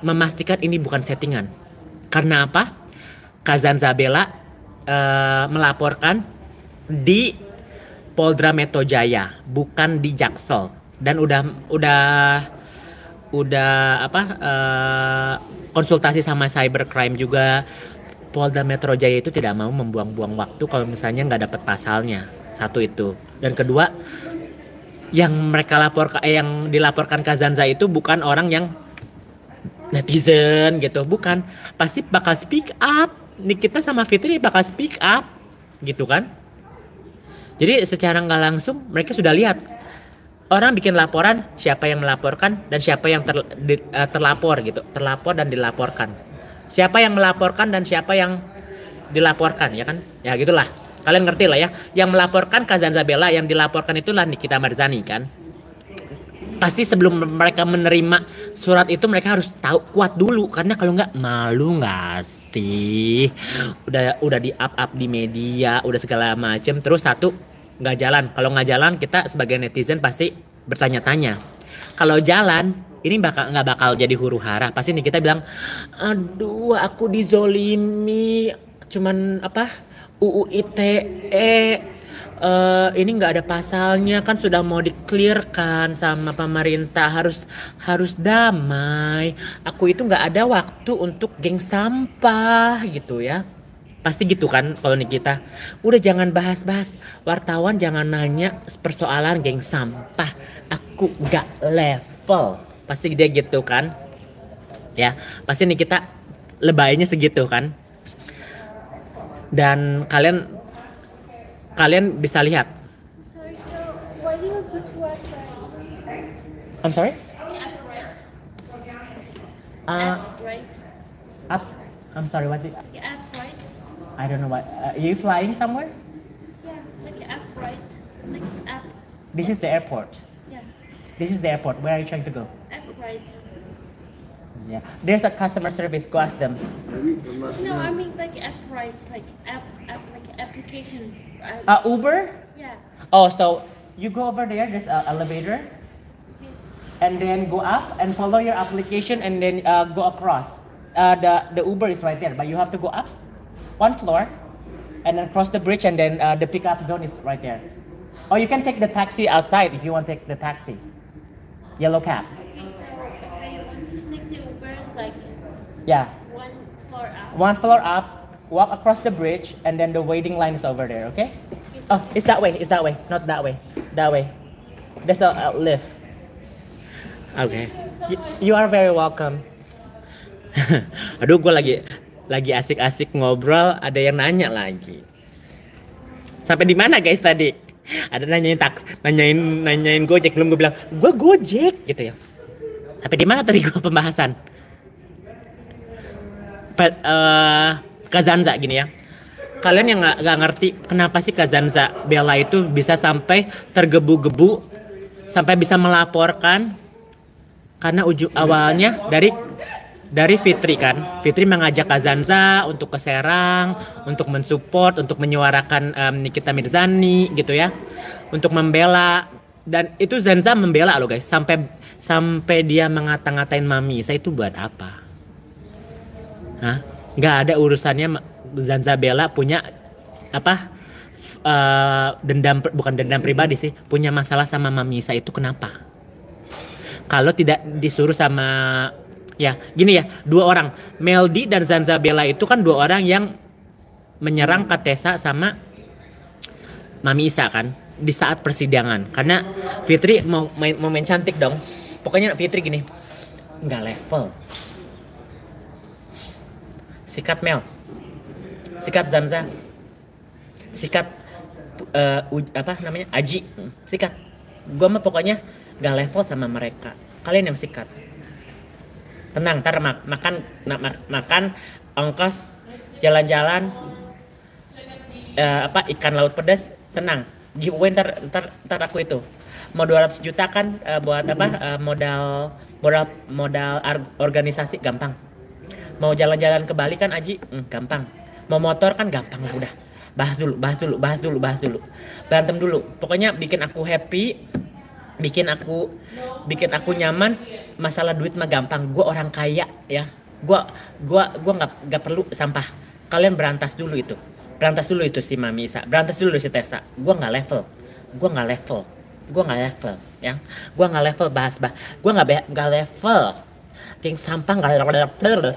memastikan ini bukan settingan. Karena apa? Kazan Zabela uh, melaporkan di Polda Metro Jaya, bukan di Jaksel. Dan udah udah udah apa uh, konsultasi sama cybercrime juga Polda Metro Jaya itu tidak mau membuang-buang waktu kalau misalnya nggak dapat pasalnya satu itu dan kedua yang mereka lapor ke, eh, yang dilaporkan Kazanza itu bukan orang yang netizen gitu bukan pasti bakal speak up Nikita sama Fitri bakal speak up gitu kan jadi secara nggak langsung mereka sudah lihat orang bikin laporan siapa yang melaporkan dan siapa yang ter, di, eh, terlapor gitu terlapor dan dilaporkan siapa yang melaporkan dan siapa yang dilaporkan ya kan ya gitulah kalian ngerti lah ya yang melaporkan Zabella yang dilaporkan itulah Nikita Marzani kan pasti sebelum mereka menerima surat itu mereka harus tahu kuat dulu karena kalau nggak malu nggak sih udah udah di up up di media udah segala macem terus satu nggak jalan kalau nggak jalan kita sebagai netizen pasti bertanya-tanya kalau jalan ini bakal nggak bakal jadi huru hara pasti nih kita bilang aduh aku dizolimi cuman apa UU ITE uh, eh, ini nggak ada pasalnya kan sudah mau diklirkan sama pemerintah harus harus damai aku itu nggak ada waktu untuk geng sampah gitu ya pasti gitu kan kalau Nikita udah jangan bahas-bahas wartawan jangan nanya persoalan geng sampah aku nggak level pasti dia gitu kan ya pasti Nikita lebaynya segitu kan dan kalian kalian bisa lihat. I'm sorry. Uh, up. I'm sorry. What? The, I don't know what. Uh, are you flying somewhere? Yeah, like up right, like up. This is the airport. Yeah. This is the airport. Where are you trying to go? Up right. Yeah. There's a customer service. Go ask them. No, I mean like app price, like app, app like application. Uh, uh, Uber? Yeah. Oh, so you go over there. There's an elevator. Okay. And then go up and follow your application and then uh, go across. Uh, the, the Uber is right there, but you have to go up one floor and then cross the bridge and then uh, the pickup zone is right there. Or you can take the taxi outside if you want to take the taxi. Yellow cab. Yeah. One floor up. One floor up. Walk across the bridge, and then the waiting line is over there. Okay? Oh, it's that way. It's that way. Not that way. That way. There's a a lift. Okay. You, you are very welcome. <laughs> Aduh, gue lagi lagi asik-asik ngobrol, ada yang nanya lagi. Sampai di mana guys tadi? Ada nanyain tak, nanyain nanyain Gojek belum gue bilang, gue Gojek gitu ya. Sampai di mana tadi gue pembahasan? uh, Kazanza gini ya kalian yang nggak ngerti kenapa sih Kazanza Bella itu bisa sampai tergebu-gebu sampai bisa melaporkan karena ujung awalnya dari dari Fitri kan Fitri mengajak Kazanza untuk ke Serang untuk mensupport untuk menyuarakan um, Nikita Mirzani gitu ya untuk membela dan itu Zanza membela lo guys sampai sampai dia mengata-ngatain mami saya itu buat apa Hah? Nggak ada urusannya Zanzabella punya apa? Uh, dendam bukan dendam pribadi sih punya masalah sama Mami Isa itu kenapa? Kalau tidak disuruh sama ya gini ya dua orang Meldi dan Zanzabella itu kan dua orang yang menyerang Katesa sama Mami Isa kan di saat persidangan karena Fitri mau main, mau main cantik dong pokoknya Fitri gini nggak level sikat Mel sikat Zanza, sikat uh, eh, uj, apa namanya Aji sikat gue mah pokoknya gak level sama mereka kalian yang sikat tenang ntar mak makan mak makan ongkos jalan-jalan uh, apa ikan laut pedas tenang giveaway ntar ntar ntar aku itu mau 200 juta kan uh, buat apa uh, modal modal modal organisasi gampang mau jalan-jalan ke Bali kan Aji hmm, gampang mau motor kan gampang lah udah bahas dulu bahas dulu bahas dulu bahas dulu berantem dulu pokoknya bikin aku happy bikin aku bikin aku nyaman masalah duit mah gampang gue orang kaya ya gue gua gua nggak nggak perlu sampah kalian berantas dulu itu berantas dulu itu si mami Isa berantas dulu si Tessa gue nggak level gue nggak level gue nggak level ya gue nggak level bahas bah gue nggak nggak level King sampah nggak level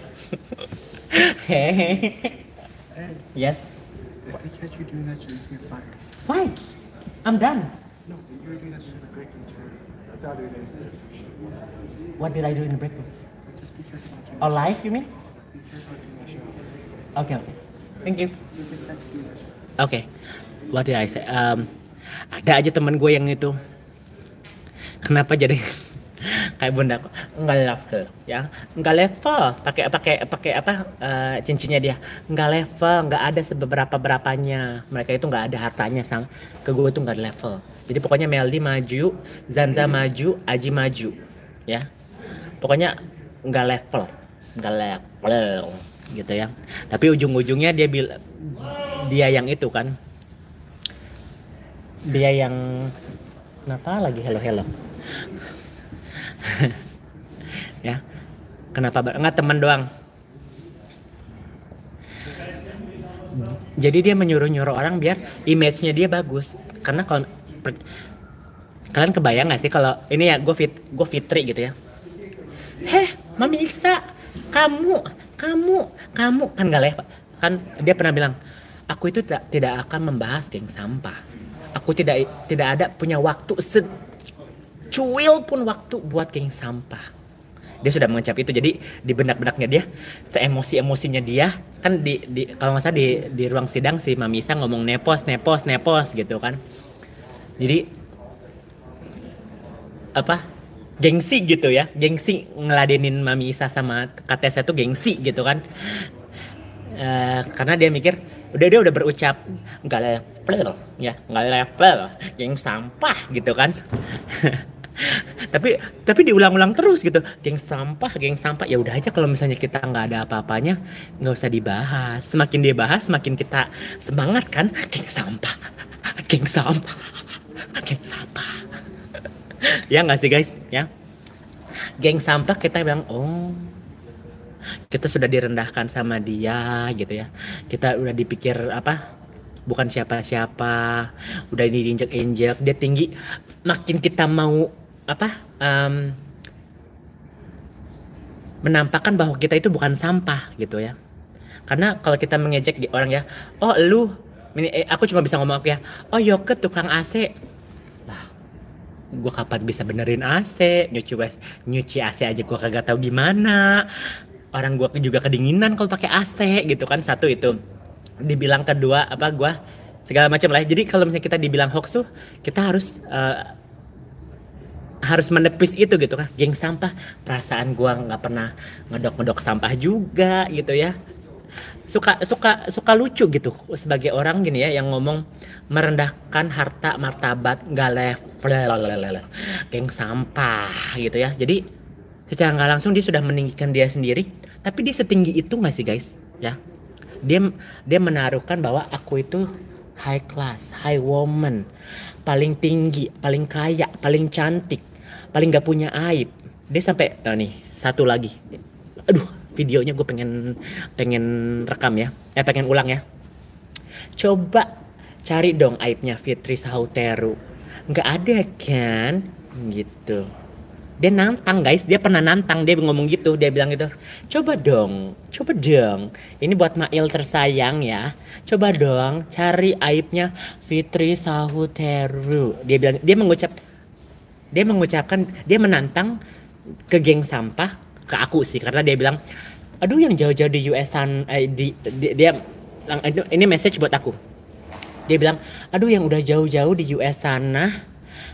hey. <laughs> yes. The thing that you're doing that you're getting fired. Why? I'm done. No, you were doing that shit in the break room too. The other day. What did I do in the break room? Just be careful. Or oh, life, you mean? Be careful Okay, okay. Thank you. Oke, okay. what did I say? Um, ada aja teman gue yang itu. Kenapa jadi <laughs> <laughs> kayak bunda kok nggak level ya nggak level pakai pakai pakai apa uh, cincinnya dia nggak level nggak ada seberapa berapanya mereka itu nggak ada hartanya sang ke gue itu nggak level jadi pokoknya Meldi maju Zanza hmm. maju Aji maju ya pokoknya nggak level nggak level gitu ya tapi ujung-ujungnya dia bil dia yang itu kan dia yang kenapa lagi hello hello <laughs> ya kenapa enggak teman doang jadi dia menyuruh nyuruh orang biar image-nya dia bagus karena kalau per, kalian kebayang gak sih kalau ini ya gue fit gue fitri gitu ya heh mami Isa kamu kamu kamu kan gak level kan dia pernah bilang aku itu tidak akan membahas geng sampah aku tidak tidak ada punya waktu se secuil pun waktu buat geng sampah dia sudah mengucap itu jadi di benak-benaknya dia seemosi emosinya dia kan di, di kalau nggak salah di di ruang sidang si Mamisa ngomong nepos nepos nepos gitu kan jadi apa gengsi gitu ya gengsi ngeladenin Mami Isa sama KTS itu gengsi gitu kan e, karena dia mikir udah dia udah berucap nggak level ya nggak level geng sampah gitu kan <laughs> tapi tapi diulang-ulang terus gitu geng sampah geng sampah ya udah aja kalau misalnya kita nggak ada apa-apanya nggak usah dibahas semakin dia bahas semakin kita semangat kan geng sampah geng sampah geng sampah ya nggak sih guys ya geng sampah kita bilang oh kita sudah direndahkan sama dia gitu ya kita udah dipikir apa bukan siapa-siapa udah diinjak-injak dia tinggi makin kita mau apa um, menampakkan bahwa kita itu bukan sampah gitu ya karena kalau kita mengejek orang ya oh lu ini eh, aku cuma bisa ngomong ya oh yoke tukang AC lah gue kapan bisa benerin AC nyuci wes nyuci AC aja gue kagak tahu gimana orang gue juga kedinginan kalau pakai AC gitu kan satu itu dibilang kedua apa gue segala macam lah ya. jadi kalau misalnya kita dibilang hoax tuh kita harus uh, harus menepis itu gitu kan geng sampah perasaan gua nggak pernah ngedok ngedok sampah juga gitu ya suka suka suka lucu gitu sebagai orang gini ya yang ngomong merendahkan harta martabat nggak level geng sampah gitu ya jadi secara nggak langsung dia sudah meninggikan dia sendiri tapi dia setinggi itu nggak sih guys ya dia dia menaruhkan bahwa aku itu high class high woman paling tinggi paling kaya paling cantik paling gak punya aib dia sampai nah nih satu lagi aduh videonya gue pengen pengen rekam ya eh pengen ulang ya coba cari dong aibnya Fitri Sahuteru nggak ada kan gitu dia nantang guys dia pernah nantang dia ngomong gitu dia bilang gitu coba dong coba dong ini buat Mail tersayang ya coba dong cari aibnya Fitri Sahuteru dia bilang dia mengucap dia mengucapkan dia menantang ke geng sampah ke aku sih karena dia bilang aduh yang jauh-jauh di US eh, di, di, dia eh, ini message buat aku dia bilang aduh yang udah jauh-jauh di US sana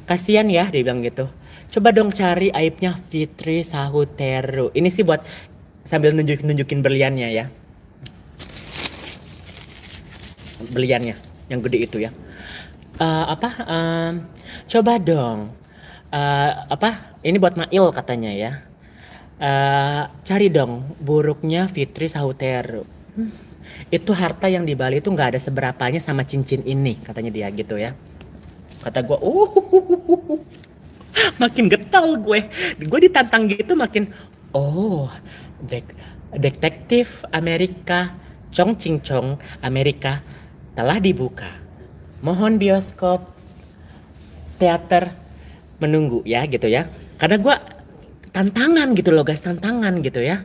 kasihan ya dia bilang gitu coba dong cari aibnya Fitri Sahuteru ini sih buat sambil nunjuk nunjukin berliannya ya berliannya yang gede itu ya uh, apa uh, coba dong uh, apa ini buat Nail katanya ya uh, cari dong buruknya Fitri sauter hmm, itu harta yang di Bali itu nggak ada seberapanya sama cincin ini katanya dia gitu ya kata gue uh oh. <laughs> makin getol gue gue ditantang gitu makin oh dek detektif Amerika Chong Ching Chong Amerika telah dibuka mohon bioskop teater menunggu ya gitu ya karena gue tantangan gitu loh guys tantangan gitu ya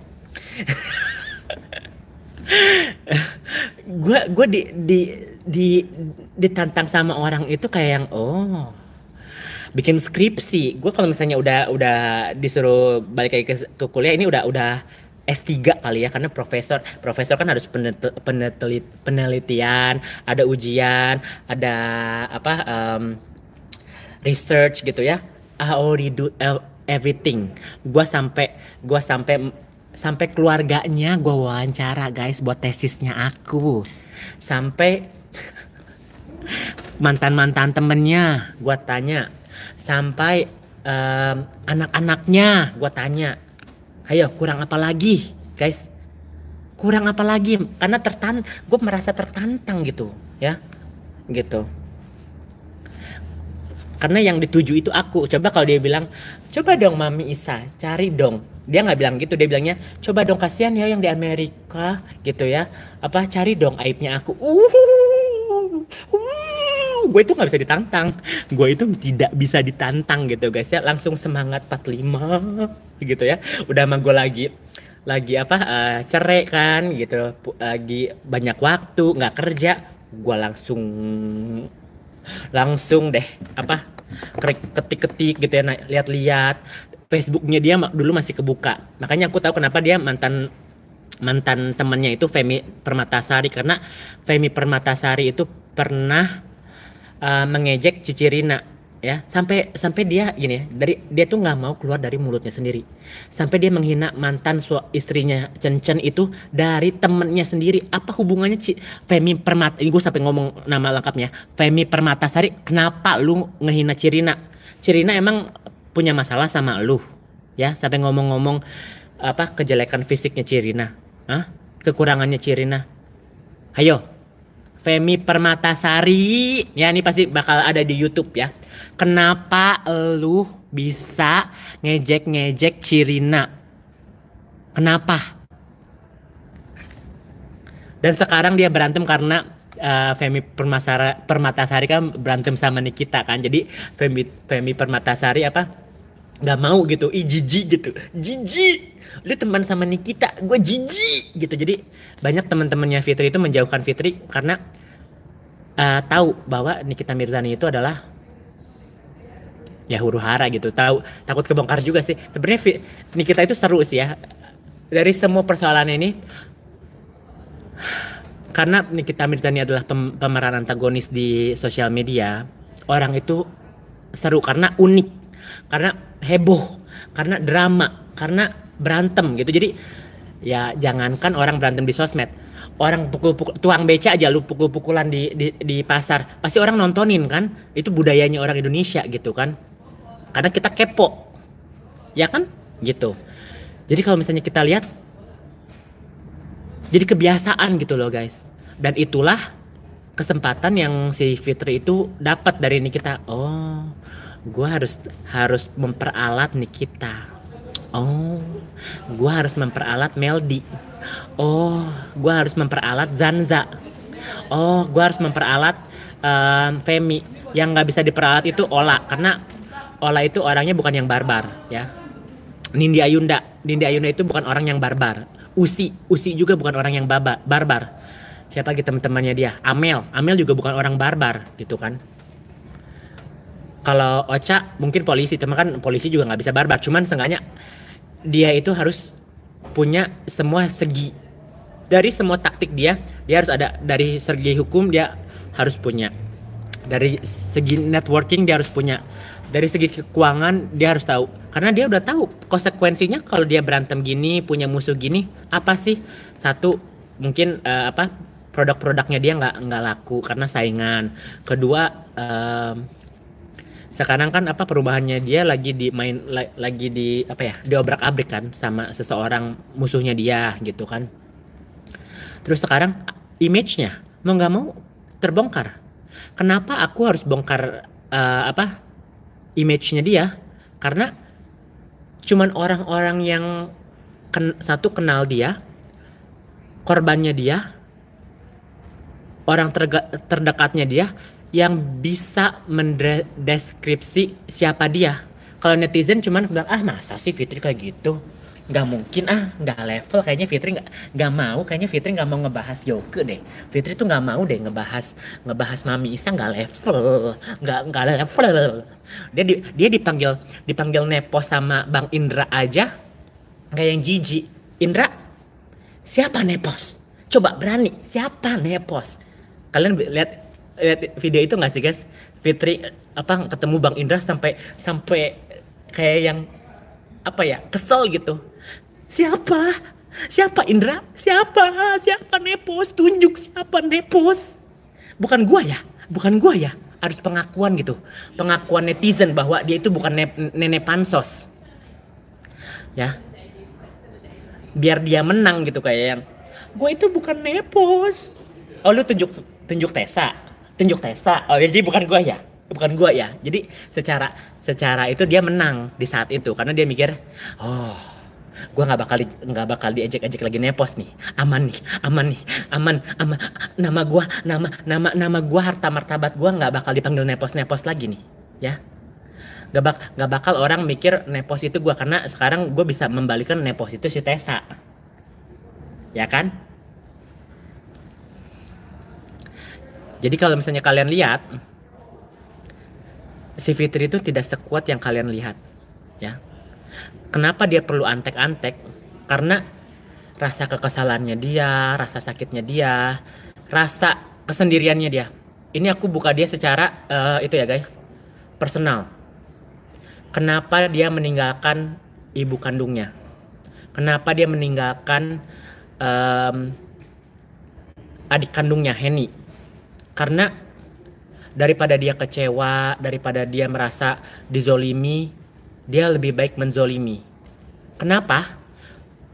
gue <laughs> gue di, di di ditantang sama orang itu kayak yang oh bikin skripsi gue kalau misalnya udah udah disuruh balik lagi ke, ke kuliah ini udah udah S3 kali ya karena profesor profesor kan harus penetelit, penelitian ada ujian ada apa um, research gitu ya I already do everything Gua sampai gua sampai sampai keluarganya gua wawancara guys buat tesisnya aku sampai <laughs> mantan mantan temennya gua tanya sampai um, anak-anaknya gua tanya ayo kurang apa lagi guys kurang apa lagi karena tertan gua merasa tertantang gitu ya gitu karena yang dituju itu aku coba kalau dia bilang coba dong mami Isa cari dong dia nggak bilang gitu dia bilangnya coba dong kasihan ya yang di Amerika gitu ya apa cari dong aibnya aku uh, gue itu nggak bisa ditantang gue itu tidak bisa ditantang gitu guys ya langsung semangat 45 gitu ya udah sama gue lagi lagi apa uh, cerai kan gitu lagi banyak waktu nggak kerja gue langsung langsung deh apa ketik-ketik gitu ya lihat-lihat Facebooknya dia dulu masih kebuka makanya aku tahu kenapa dia mantan mantan temannya itu Femi Permatasari karena Femi Permatasari itu pernah uh, mengejek Cici Rina ya sampai sampai dia gini ya dari dia tuh nggak mau keluar dari mulutnya sendiri sampai dia menghina mantan su- istrinya Cencen itu dari temennya sendiri apa hubungannya Ci Femi Permata ini gue sampai ngomong nama lengkapnya Femi Permatasari kenapa lu ngehina Cirina Cirina emang punya masalah sama lu ya sampai ngomong-ngomong apa kejelekan fisiknya Cirina Hah? kekurangannya Cirina ayo Femi Permatasari ya ini pasti bakal ada di YouTube ya. Kenapa lu bisa ngejek-ngejek Cirina? Kenapa? Dan sekarang dia berantem karena uh, Femi Permatasari kan berantem sama Nikita kan. Jadi Femi Femi Permatasari apa? nggak mau gitu i jiji gitu jiji, lu teman sama Nikita gue jiji gitu jadi banyak teman-temannya Fitri itu menjauhkan Fitri karena uh, tahu bahwa Nikita Mirzani itu adalah ya huru hara gitu tahu takut kebongkar juga sih sebenarnya Nikita itu seru sih ya dari semua persoalan ini karena Nikita Mirzani adalah pem pemeran antagonis di sosial media orang itu seru karena unik karena heboh karena drama karena berantem gitu jadi ya jangankan orang berantem di sosmed orang pukul-pukul tuang beca aja lu pukul-pukulan di, di di pasar pasti orang nontonin kan itu budayanya orang Indonesia gitu kan karena kita kepo ya kan gitu jadi kalau misalnya kita lihat jadi kebiasaan gitu loh guys dan itulah kesempatan yang si Fitri itu dapat dari ini kita oh gue harus harus memperalat Nikita oh gue harus memperalat Meldi oh gue harus memperalat Zanza oh gue harus memperalat um, Femi yang nggak bisa diperalat itu Ola karena Ola itu orangnya bukan yang barbar ya Nindi Ayunda Nindi Ayunda itu bukan orang yang barbar Usi Usi juga bukan orang yang baba, barbar siapa lagi teman-temannya dia Amel Amel juga bukan orang barbar gitu kan kalau Ocha mungkin polisi cuma kan polisi juga nggak bisa barbar cuman seenggaknya dia itu harus punya semua segi dari semua taktik dia dia harus ada dari segi hukum dia harus punya dari segi networking dia harus punya dari segi keuangan dia harus tahu karena dia udah tahu konsekuensinya kalau dia berantem gini punya musuh gini apa sih satu mungkin uh, apa produk-produknya dia nggak nggak laku karena saingan kedua eh, sekarang kan apa perubahannya dia lagi di main la, lagi di apa ya diobrak-abrik kan sama seseorang musuhnya dia gitu kan terus sekarang image-nya mau nggak mau terbongkar kenapa aku harus bongkar uh, apa image-nya dia karena cuman orang-orang yang ken, satu kenal dia korbannya dia orang terga, terdekatnya dia yang bisa mendeskripsi siapa dia. Kalau netizen cuman bilang, ah masa sih Fitri kayak gitu? Nggak mungkin ah, nggak level. Kayaknya Fitri nggak, nggak mau, kayaknya Fitri nggak mau ngebahas Yoke deh. Fitri tuh nggak mau deh ngebahas ngebahas Mami Isa nggak level, nggak nggak level. Dia di, dia dipanggil dipanggil Nepo sama Bang Indra aja, nggak yang jijik. Indra, siapa Nepos? Coba berani, siapa Nepos? Kalian lihat lihat eh, video itu nggak sih guys Fitri apa ketemu Bang Indra sampai sampai kayak yang apa ya kesel gitu siapa siapa Indra siapa siapa Nepos tunjuk siapa Nepos bukan gua ya bukan gua ya harus pengakuan gitu pengakuan netizen bahwa dia itu bukan ne nenek pansos ya biar dia menang gitu kayak yang gue itu bukan nepos oh lu tunjuk tunjuk Tesa tunjuk Tessa oh jadi bukan gua ya bukan gua ya jadi secara secara itu dia menang di saat itu karena dia mikir oh gua nggak bakal nggak bakal diejek-ejek lagi nepos nih aman nih aman nih aman aman nama gua, nama nama nama gua harta martabat gua nggak bakal dipanggil nepos nepos lagi nih ya gak, bak gak bakal orang mikir nepos itu gue karena sekarang gue bisa membalikan nepos itu si Tessa ya kan Jadi kalau misalnya kalian lihat si Fitri itu tidak sekuat yang kalian lihat ya. Kenapa dia perlu antek-antek? Karena rasa kekesalannya dia, rasa sakitnya dia, rasa kesendiriannya dia. Ini aku buka dia secara uh, itu ya guys, personal. Kenapa dia meninggalkan ibu kandungnya? Kenapa dia meninggalkan um, adik kandungnya Henny? karena daripada dia kecewa daripada dia merasa dizolimi dia lebih baik menzolimi kenapa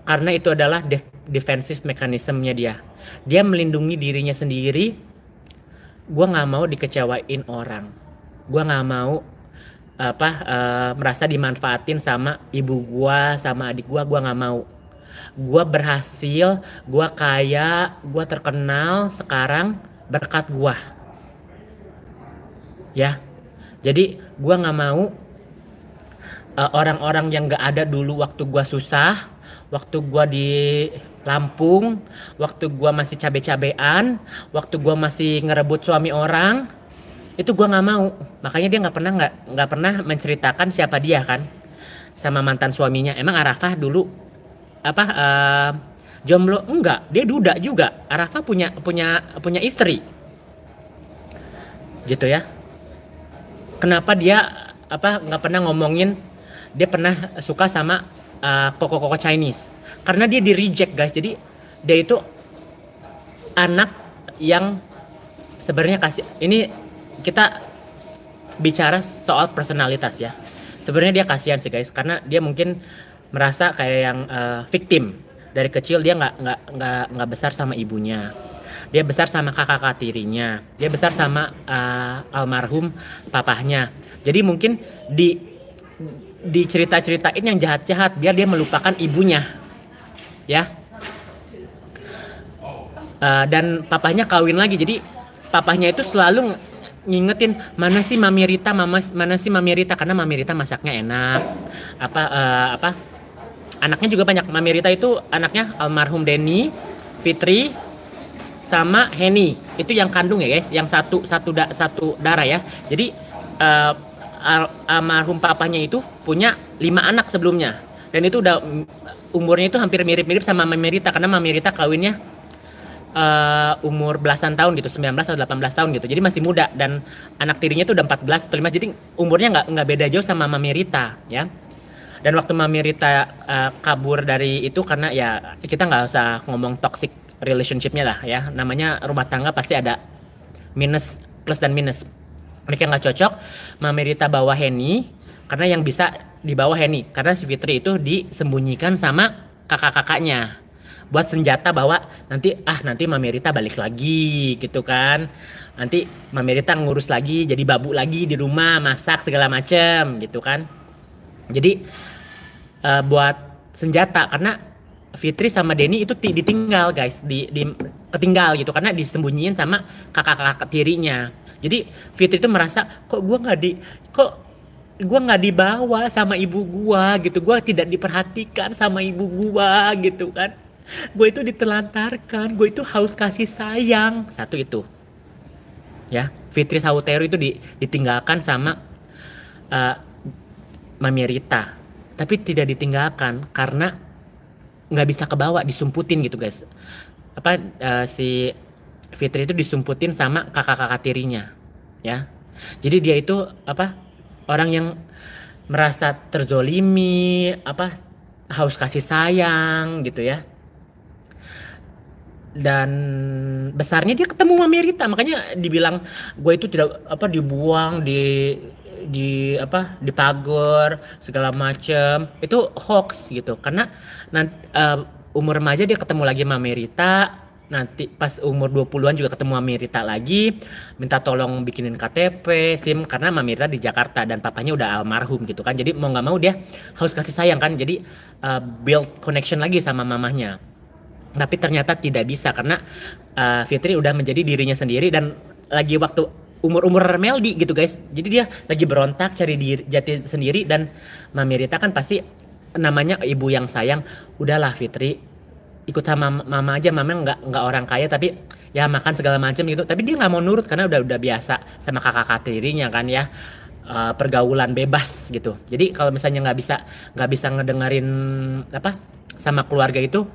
karena itu adalah def defensive mekanismenya dia dia melindungi dirinya sendiri gue nggak mau dikecewain orang gue nggak mau apa uh, merasa dimanfaatin sama ibu gua sama adik gua gua nggak mau gua berhasil gua kaya gua terkenal sekarang berkat gua ya jadi gua nggak mau orang eh, orang-orang yang nggak ada dulu waktu gua susah waktu gua di Lampung waktu gua masih cabe-cabean waktu gua masih ngerebut suami orang itu gua nggak mau makanya dia nggak pernah nggak nggak pernah menceritakan siapa dia kan sama mantan suaminya emang Arafah dulu apa uh, jomblo enggak dia duda juga Arafah punya punya punya istri gitu ya kenapa dia apa nggak pernah ngomongin dia pernah suka sama koko eh, koko-koko Chinese karena dia di reject guys jadi dia itu anak yang sebenarnya kasih ini kita bicara soal personalitas ya sebenarnya dia kasihan sih guys karena dia mungkin merasa kayak yang uh, victim dari kecil dia nggak nggak nggak nggak besar sama ibunya dia besar sama kakak kakak tirinya dia besar sama uh, almarhum papahnya jadi mungkin di cerita ceritain yang jahat-jahat biar dia melupakan ibunya ya uh, dan papahnya kawin lagi jadi papahnya itu selalu ngingetin mana sih Mami Rita mama mana sih Mami Rita karena Mami Rita masaknya enak apa uh, apa anaknya juga banyak Mami Rita itu anaknya almarhum Denny Fitri sama Henny itu yang kandung ya guys yang satu satu da, satu darah ya jadi uh, almarhum papanya itu punya lima anak sebelumnya dan itu udah umurnya itu hampir mirip-mirip sama Mami Rita karena Mami Rita kawinnya uh, umur belasan tahun gitu 19 atau 18 tahun gitu jadi masih muda dan anak tirinya itu udah 14 atau 15 jadi umurnya nggak nggak beda jauh sama Mami Rita ya dan waktu Mami Rita uh, kabur dari itu karena ya kita nggak usah ngomong toxic relationshipnya lah ya namanya rumah tangga pasti ada minus plus dan minus mereka nggak cocok Mami Rita bawa Henny karena yang bisa dibawa Henny karena si Fitri itu disembunyikan sama kakak-kakaknya buat senjata bawa nanti ah nanti Mami Rita balik lagi gitu kan nanti Mami Rita ngurus lagi jadi babu lagi di rumah masak segala macem gitu kan jadi uh, buat senjata karena Fitri sama Denny itu ditinggal guys di, di ketinggal gitu karena disembunyiin sama kakak-kakak tirinya jadi Fitri itu merasa kok gue nggak di kok gue nggak dibawa sama ibu gue gitu gue tidak diperhatikan sama ibu gue gitu kan gue itu ditelantarkan gue itu haus kasih sayang satu itu ya Fitri Sautero itu ditinggalkan sama uh, Mamirita tapi tidak ditinggalkan karena nggak bisa kebawa disumputin gitu guys apa uh, si Fitri itu disumputin sama kakak-kakak tirinya ya jadi dia itu apa orang yang merasa terzolimi apa haus kasih sayang gitu ya dan besarnya dia ketemu sama Merita makanya dibilang gue itu tidak apa dibuang di di apa dipagor segala macem itu hoax gitu karena nanti uh, umur remaja dia ketemu lagi sama Merita nanti pas umur 20-an juga ketemu sama Mamirita lagi minta tolong bikinin KTP SIM karena Mamirita di Jakarta dan papanya udah almarhum gitu kan jadi mau nggak mau dia harus kasih sayang kan jadi uh, build connection lagi sama mamahnya tapi ternyata tidak bisa karena uh, Fitri udah menjadi dirinya sendiri dan lagi waktu umur-umur Meldi gitu guys. Jadi dia lagi berontak cari diri jati sendiri dan Mami Rita kan pasti namanya ibu yang sayang. Udahlah Fitri ikut sama mama aja mama nggak nggak orang kaya tapi ya makan segala macam gitu tapi dia nggak mau nurut karena udah udah biasa sama kakak-kakak tirinya kan ya uh, pergaulan bebas gitu jadi kalau misalnya nggak bisa nggak bisa ngedengerin apa sama keluarga itu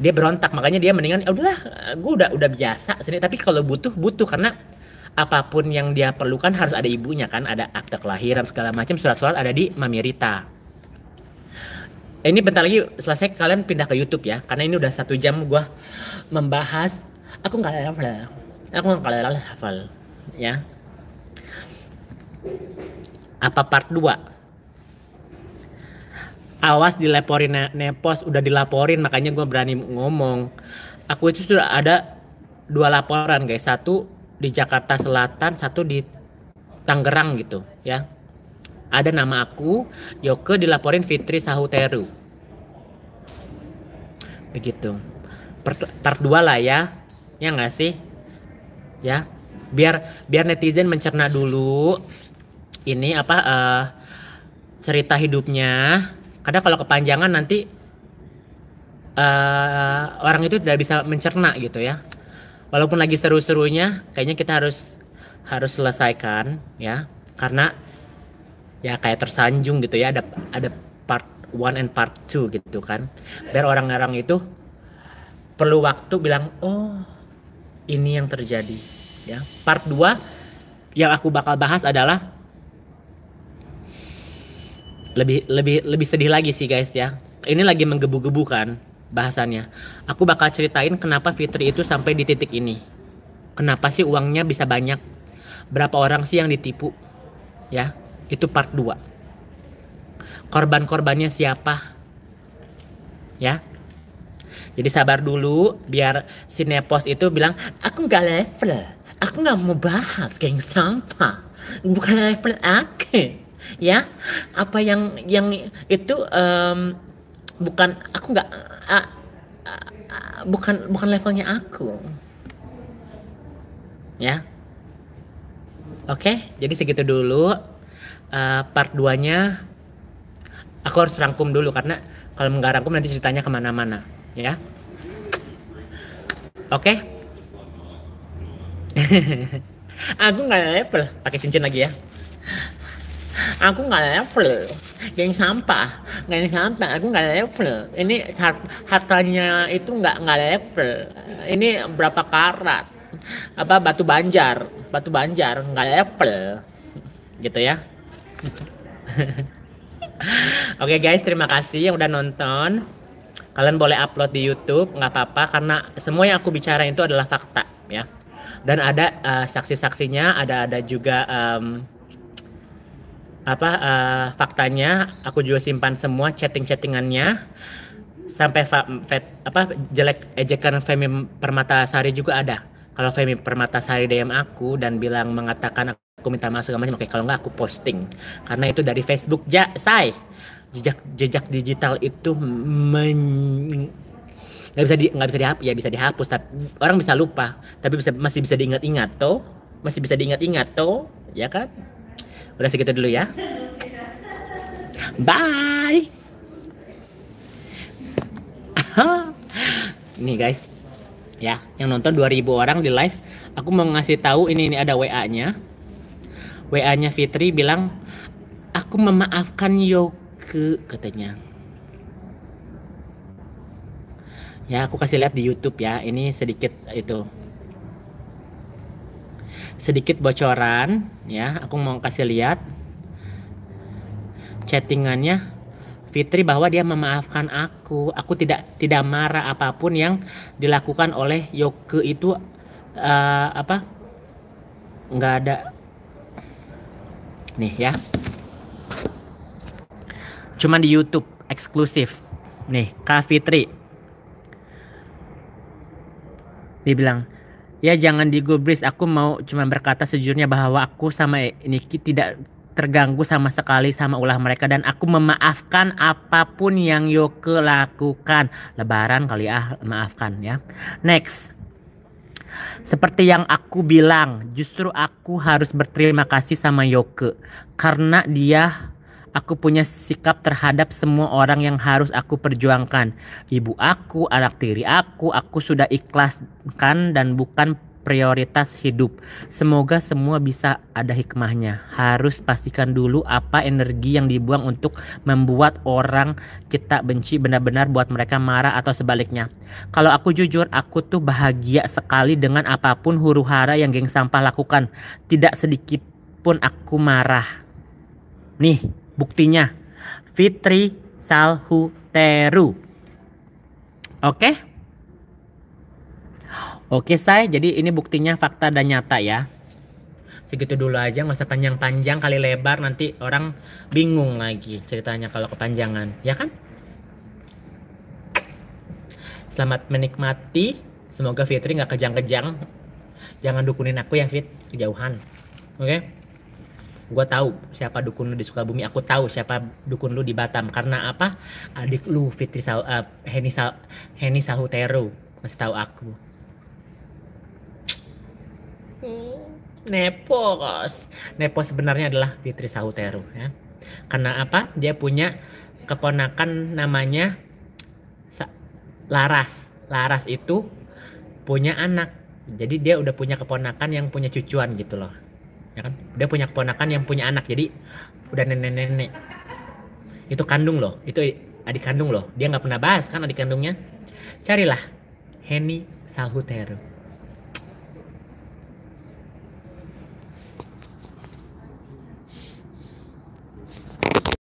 dia berontak makanya dia mendingan ya udahlah gue udah udah biasa sini, tapi kalau butuh butuh karena apapun yang dia perlukan harus ada ibunya kan ada akte kelahiran segala macam surat-surat ada di Mami Rita ini bentar lagi selesai kalian pindah ke YouTube ya karena ini udah satu jam gue membahas aku nggak level aku nggak level ya apa part 2 awas dilaporin ne nepos udah dilaporin makanya gue berani ngomong aku itu sudah ada dua laporan guys satu di Jakarta Selatan satu di Tangerang gitu ya ada nama aku Yoke dilaporin Fitri Sahuteru begitu part 2 lah ya ya nggak sih ya biar biar netizen mencerna dulu ini apa uh, cerita hidupnya Karena kalau kepanjangan nanti uh, orang itu tidak bisa mencerna gitu ya walaupun lagi seru-serunya kayaknya kita harus harus selesaikan ya karena ya kayak tersanjung gitu ya ada ada part one and part two gitu kan biar orang-orang itu perlu waktu bilang oh ini yang terjadi ya part dua yang aku bakal bahas adalah lebih lebih lebih sedih lagi sih guys ya ini lagi menggebu-gebu kan bahasannya. Aku bakal ceritain kenapa Fitri itu sampai di titik ini. Kenapa sih uangnya bisa banyak? Berapa orang sih yang ditipu? Ya, itu part 2. Korban-korbannya siapa? Ya. Jadi sabar dulu biar si Nepos itu bilang, aku nggak level. Aku nggak mau bahas geng sampah. Bukan level aku. Ya, apa yang yang itu um, bukan aku nggak bukan bukan levelnya aku ya oke okay, jadi segitu dulu uh, part 2 nya aku harus rangkum dulu karena kalau nggak rangkum nanti ceritanya kemana-mana ya oke okay? <laughs> aku nggak level pakai cincin lagi ya aku nggak level geng sampah geng sampah aku nggak level ini hartanya itu nggak nggak level ini berapa karat apa batu banjar batu banjar nggak level gitu ya <laughs> oke okay guys terima kasih yang udah nonton kalian boleh upload di YouTube nggak apa-apa karena semua yang aku bicara itu adalah fakta ya dan ada uh, saksi-saksinya ada ada juga um, apa uh, faktanya aku juga simpan semua chatting-chattingannya sampai fa, apa jelek ejekan Femi permata sari juga ada. Kalau Femi permata sari DM aku dan bilang mengatakan aku minta maaf segala oke kalau nggak aku posting karena itu dari Facebook ya say jejak jejak digital itu men nggak bisa di nggak bisa dihapus ya bisa dihapus tapi orang bisa lupa tapi bisa masih bisa diingat-ingat tuh masih bisa diingat-ingat tuh ya kan udah segitu dulu ya bye ini <laughs> guys ya yang nonton 2000 orang di live aku mau ngasih tahu ini ini ada WA nya WA nya Fitri bilang aku memaafkan Yoke katanya ya aku kasih lihat di YouTube ya ini sedikit itu sedikit bocoran ya aku mau kasih lihat chattingannya Fitri bahwa dia memaafkan aku aku tidak tidak marah apapun yang dilakukan oleh Yoke itu uh, apa nggak ada nih ya cuman di YouTube eksklusif nih Kak Fitri dibilang Ya jangan digubris, aku mau cuma berkata sejujurnya bahwa aku sama Niki tidak terganggu sama sekali sama ulah mereka dan aku memaafkan apapun yang Yoke lakukan. Lebaran kali ah maafkan ya. Next. Seperti yang aku bilang, justru aku harus berterima kasih sama Yoke karena dia Aku punya sikap terhadap semua orang yang harus aku perjuangkan. Ibu aku, anak tiri aku, aku sudah ikhlaskan dan bukan prioritas hidup. Semoga semua bisa ada hikmahnya. Harus pastikan dulu apa energi yang dibuang untuk membuat orang kita benci benar-benar buat mereka marah atau sebaliknya. Kalau aku jujur, aku tuh bahagia sekali dengan apapun huru-hara yang geng sampah lakukan. Tidak sedikit pun aku marah. Nih, Buktinya Fitri Salhuteru. Oke? Oke, saya jadi ini buktinya fakta dan nyata ya. Segitu dulu aja, nggak usah panjang-panjang kali lebar nanti orang bingung lagi ceritanya kalau kepanjangan, ya kan? Selamat menikmati. Semoga Fitri nggak kejang-kejang. Jangan dukunin aku ya Fit, kejauhan. Oke? Okay? gue tahu siapa dukun lu di Sukabumi aku tahu siapa dukun lu di Batam karena apa adik lu Fitri Sa uh, Heni Sa Heni Sahutero masih tahu aku hmm. Nepos Nepos sebenarnya adalah Fitri Sahutero ya karena apa dia punya keponakan namanya Sa Laras Laras itu punya anak jadi dia udah punya keponakan yang punya cucuan gitu loh ya kan dia punya keponakan yang punya anak jadi udah nenek-nenek itu kandung loh itu adik kandung loh dia nggak pernah bahas kan adik kandungnya carilah Henny Salhuteru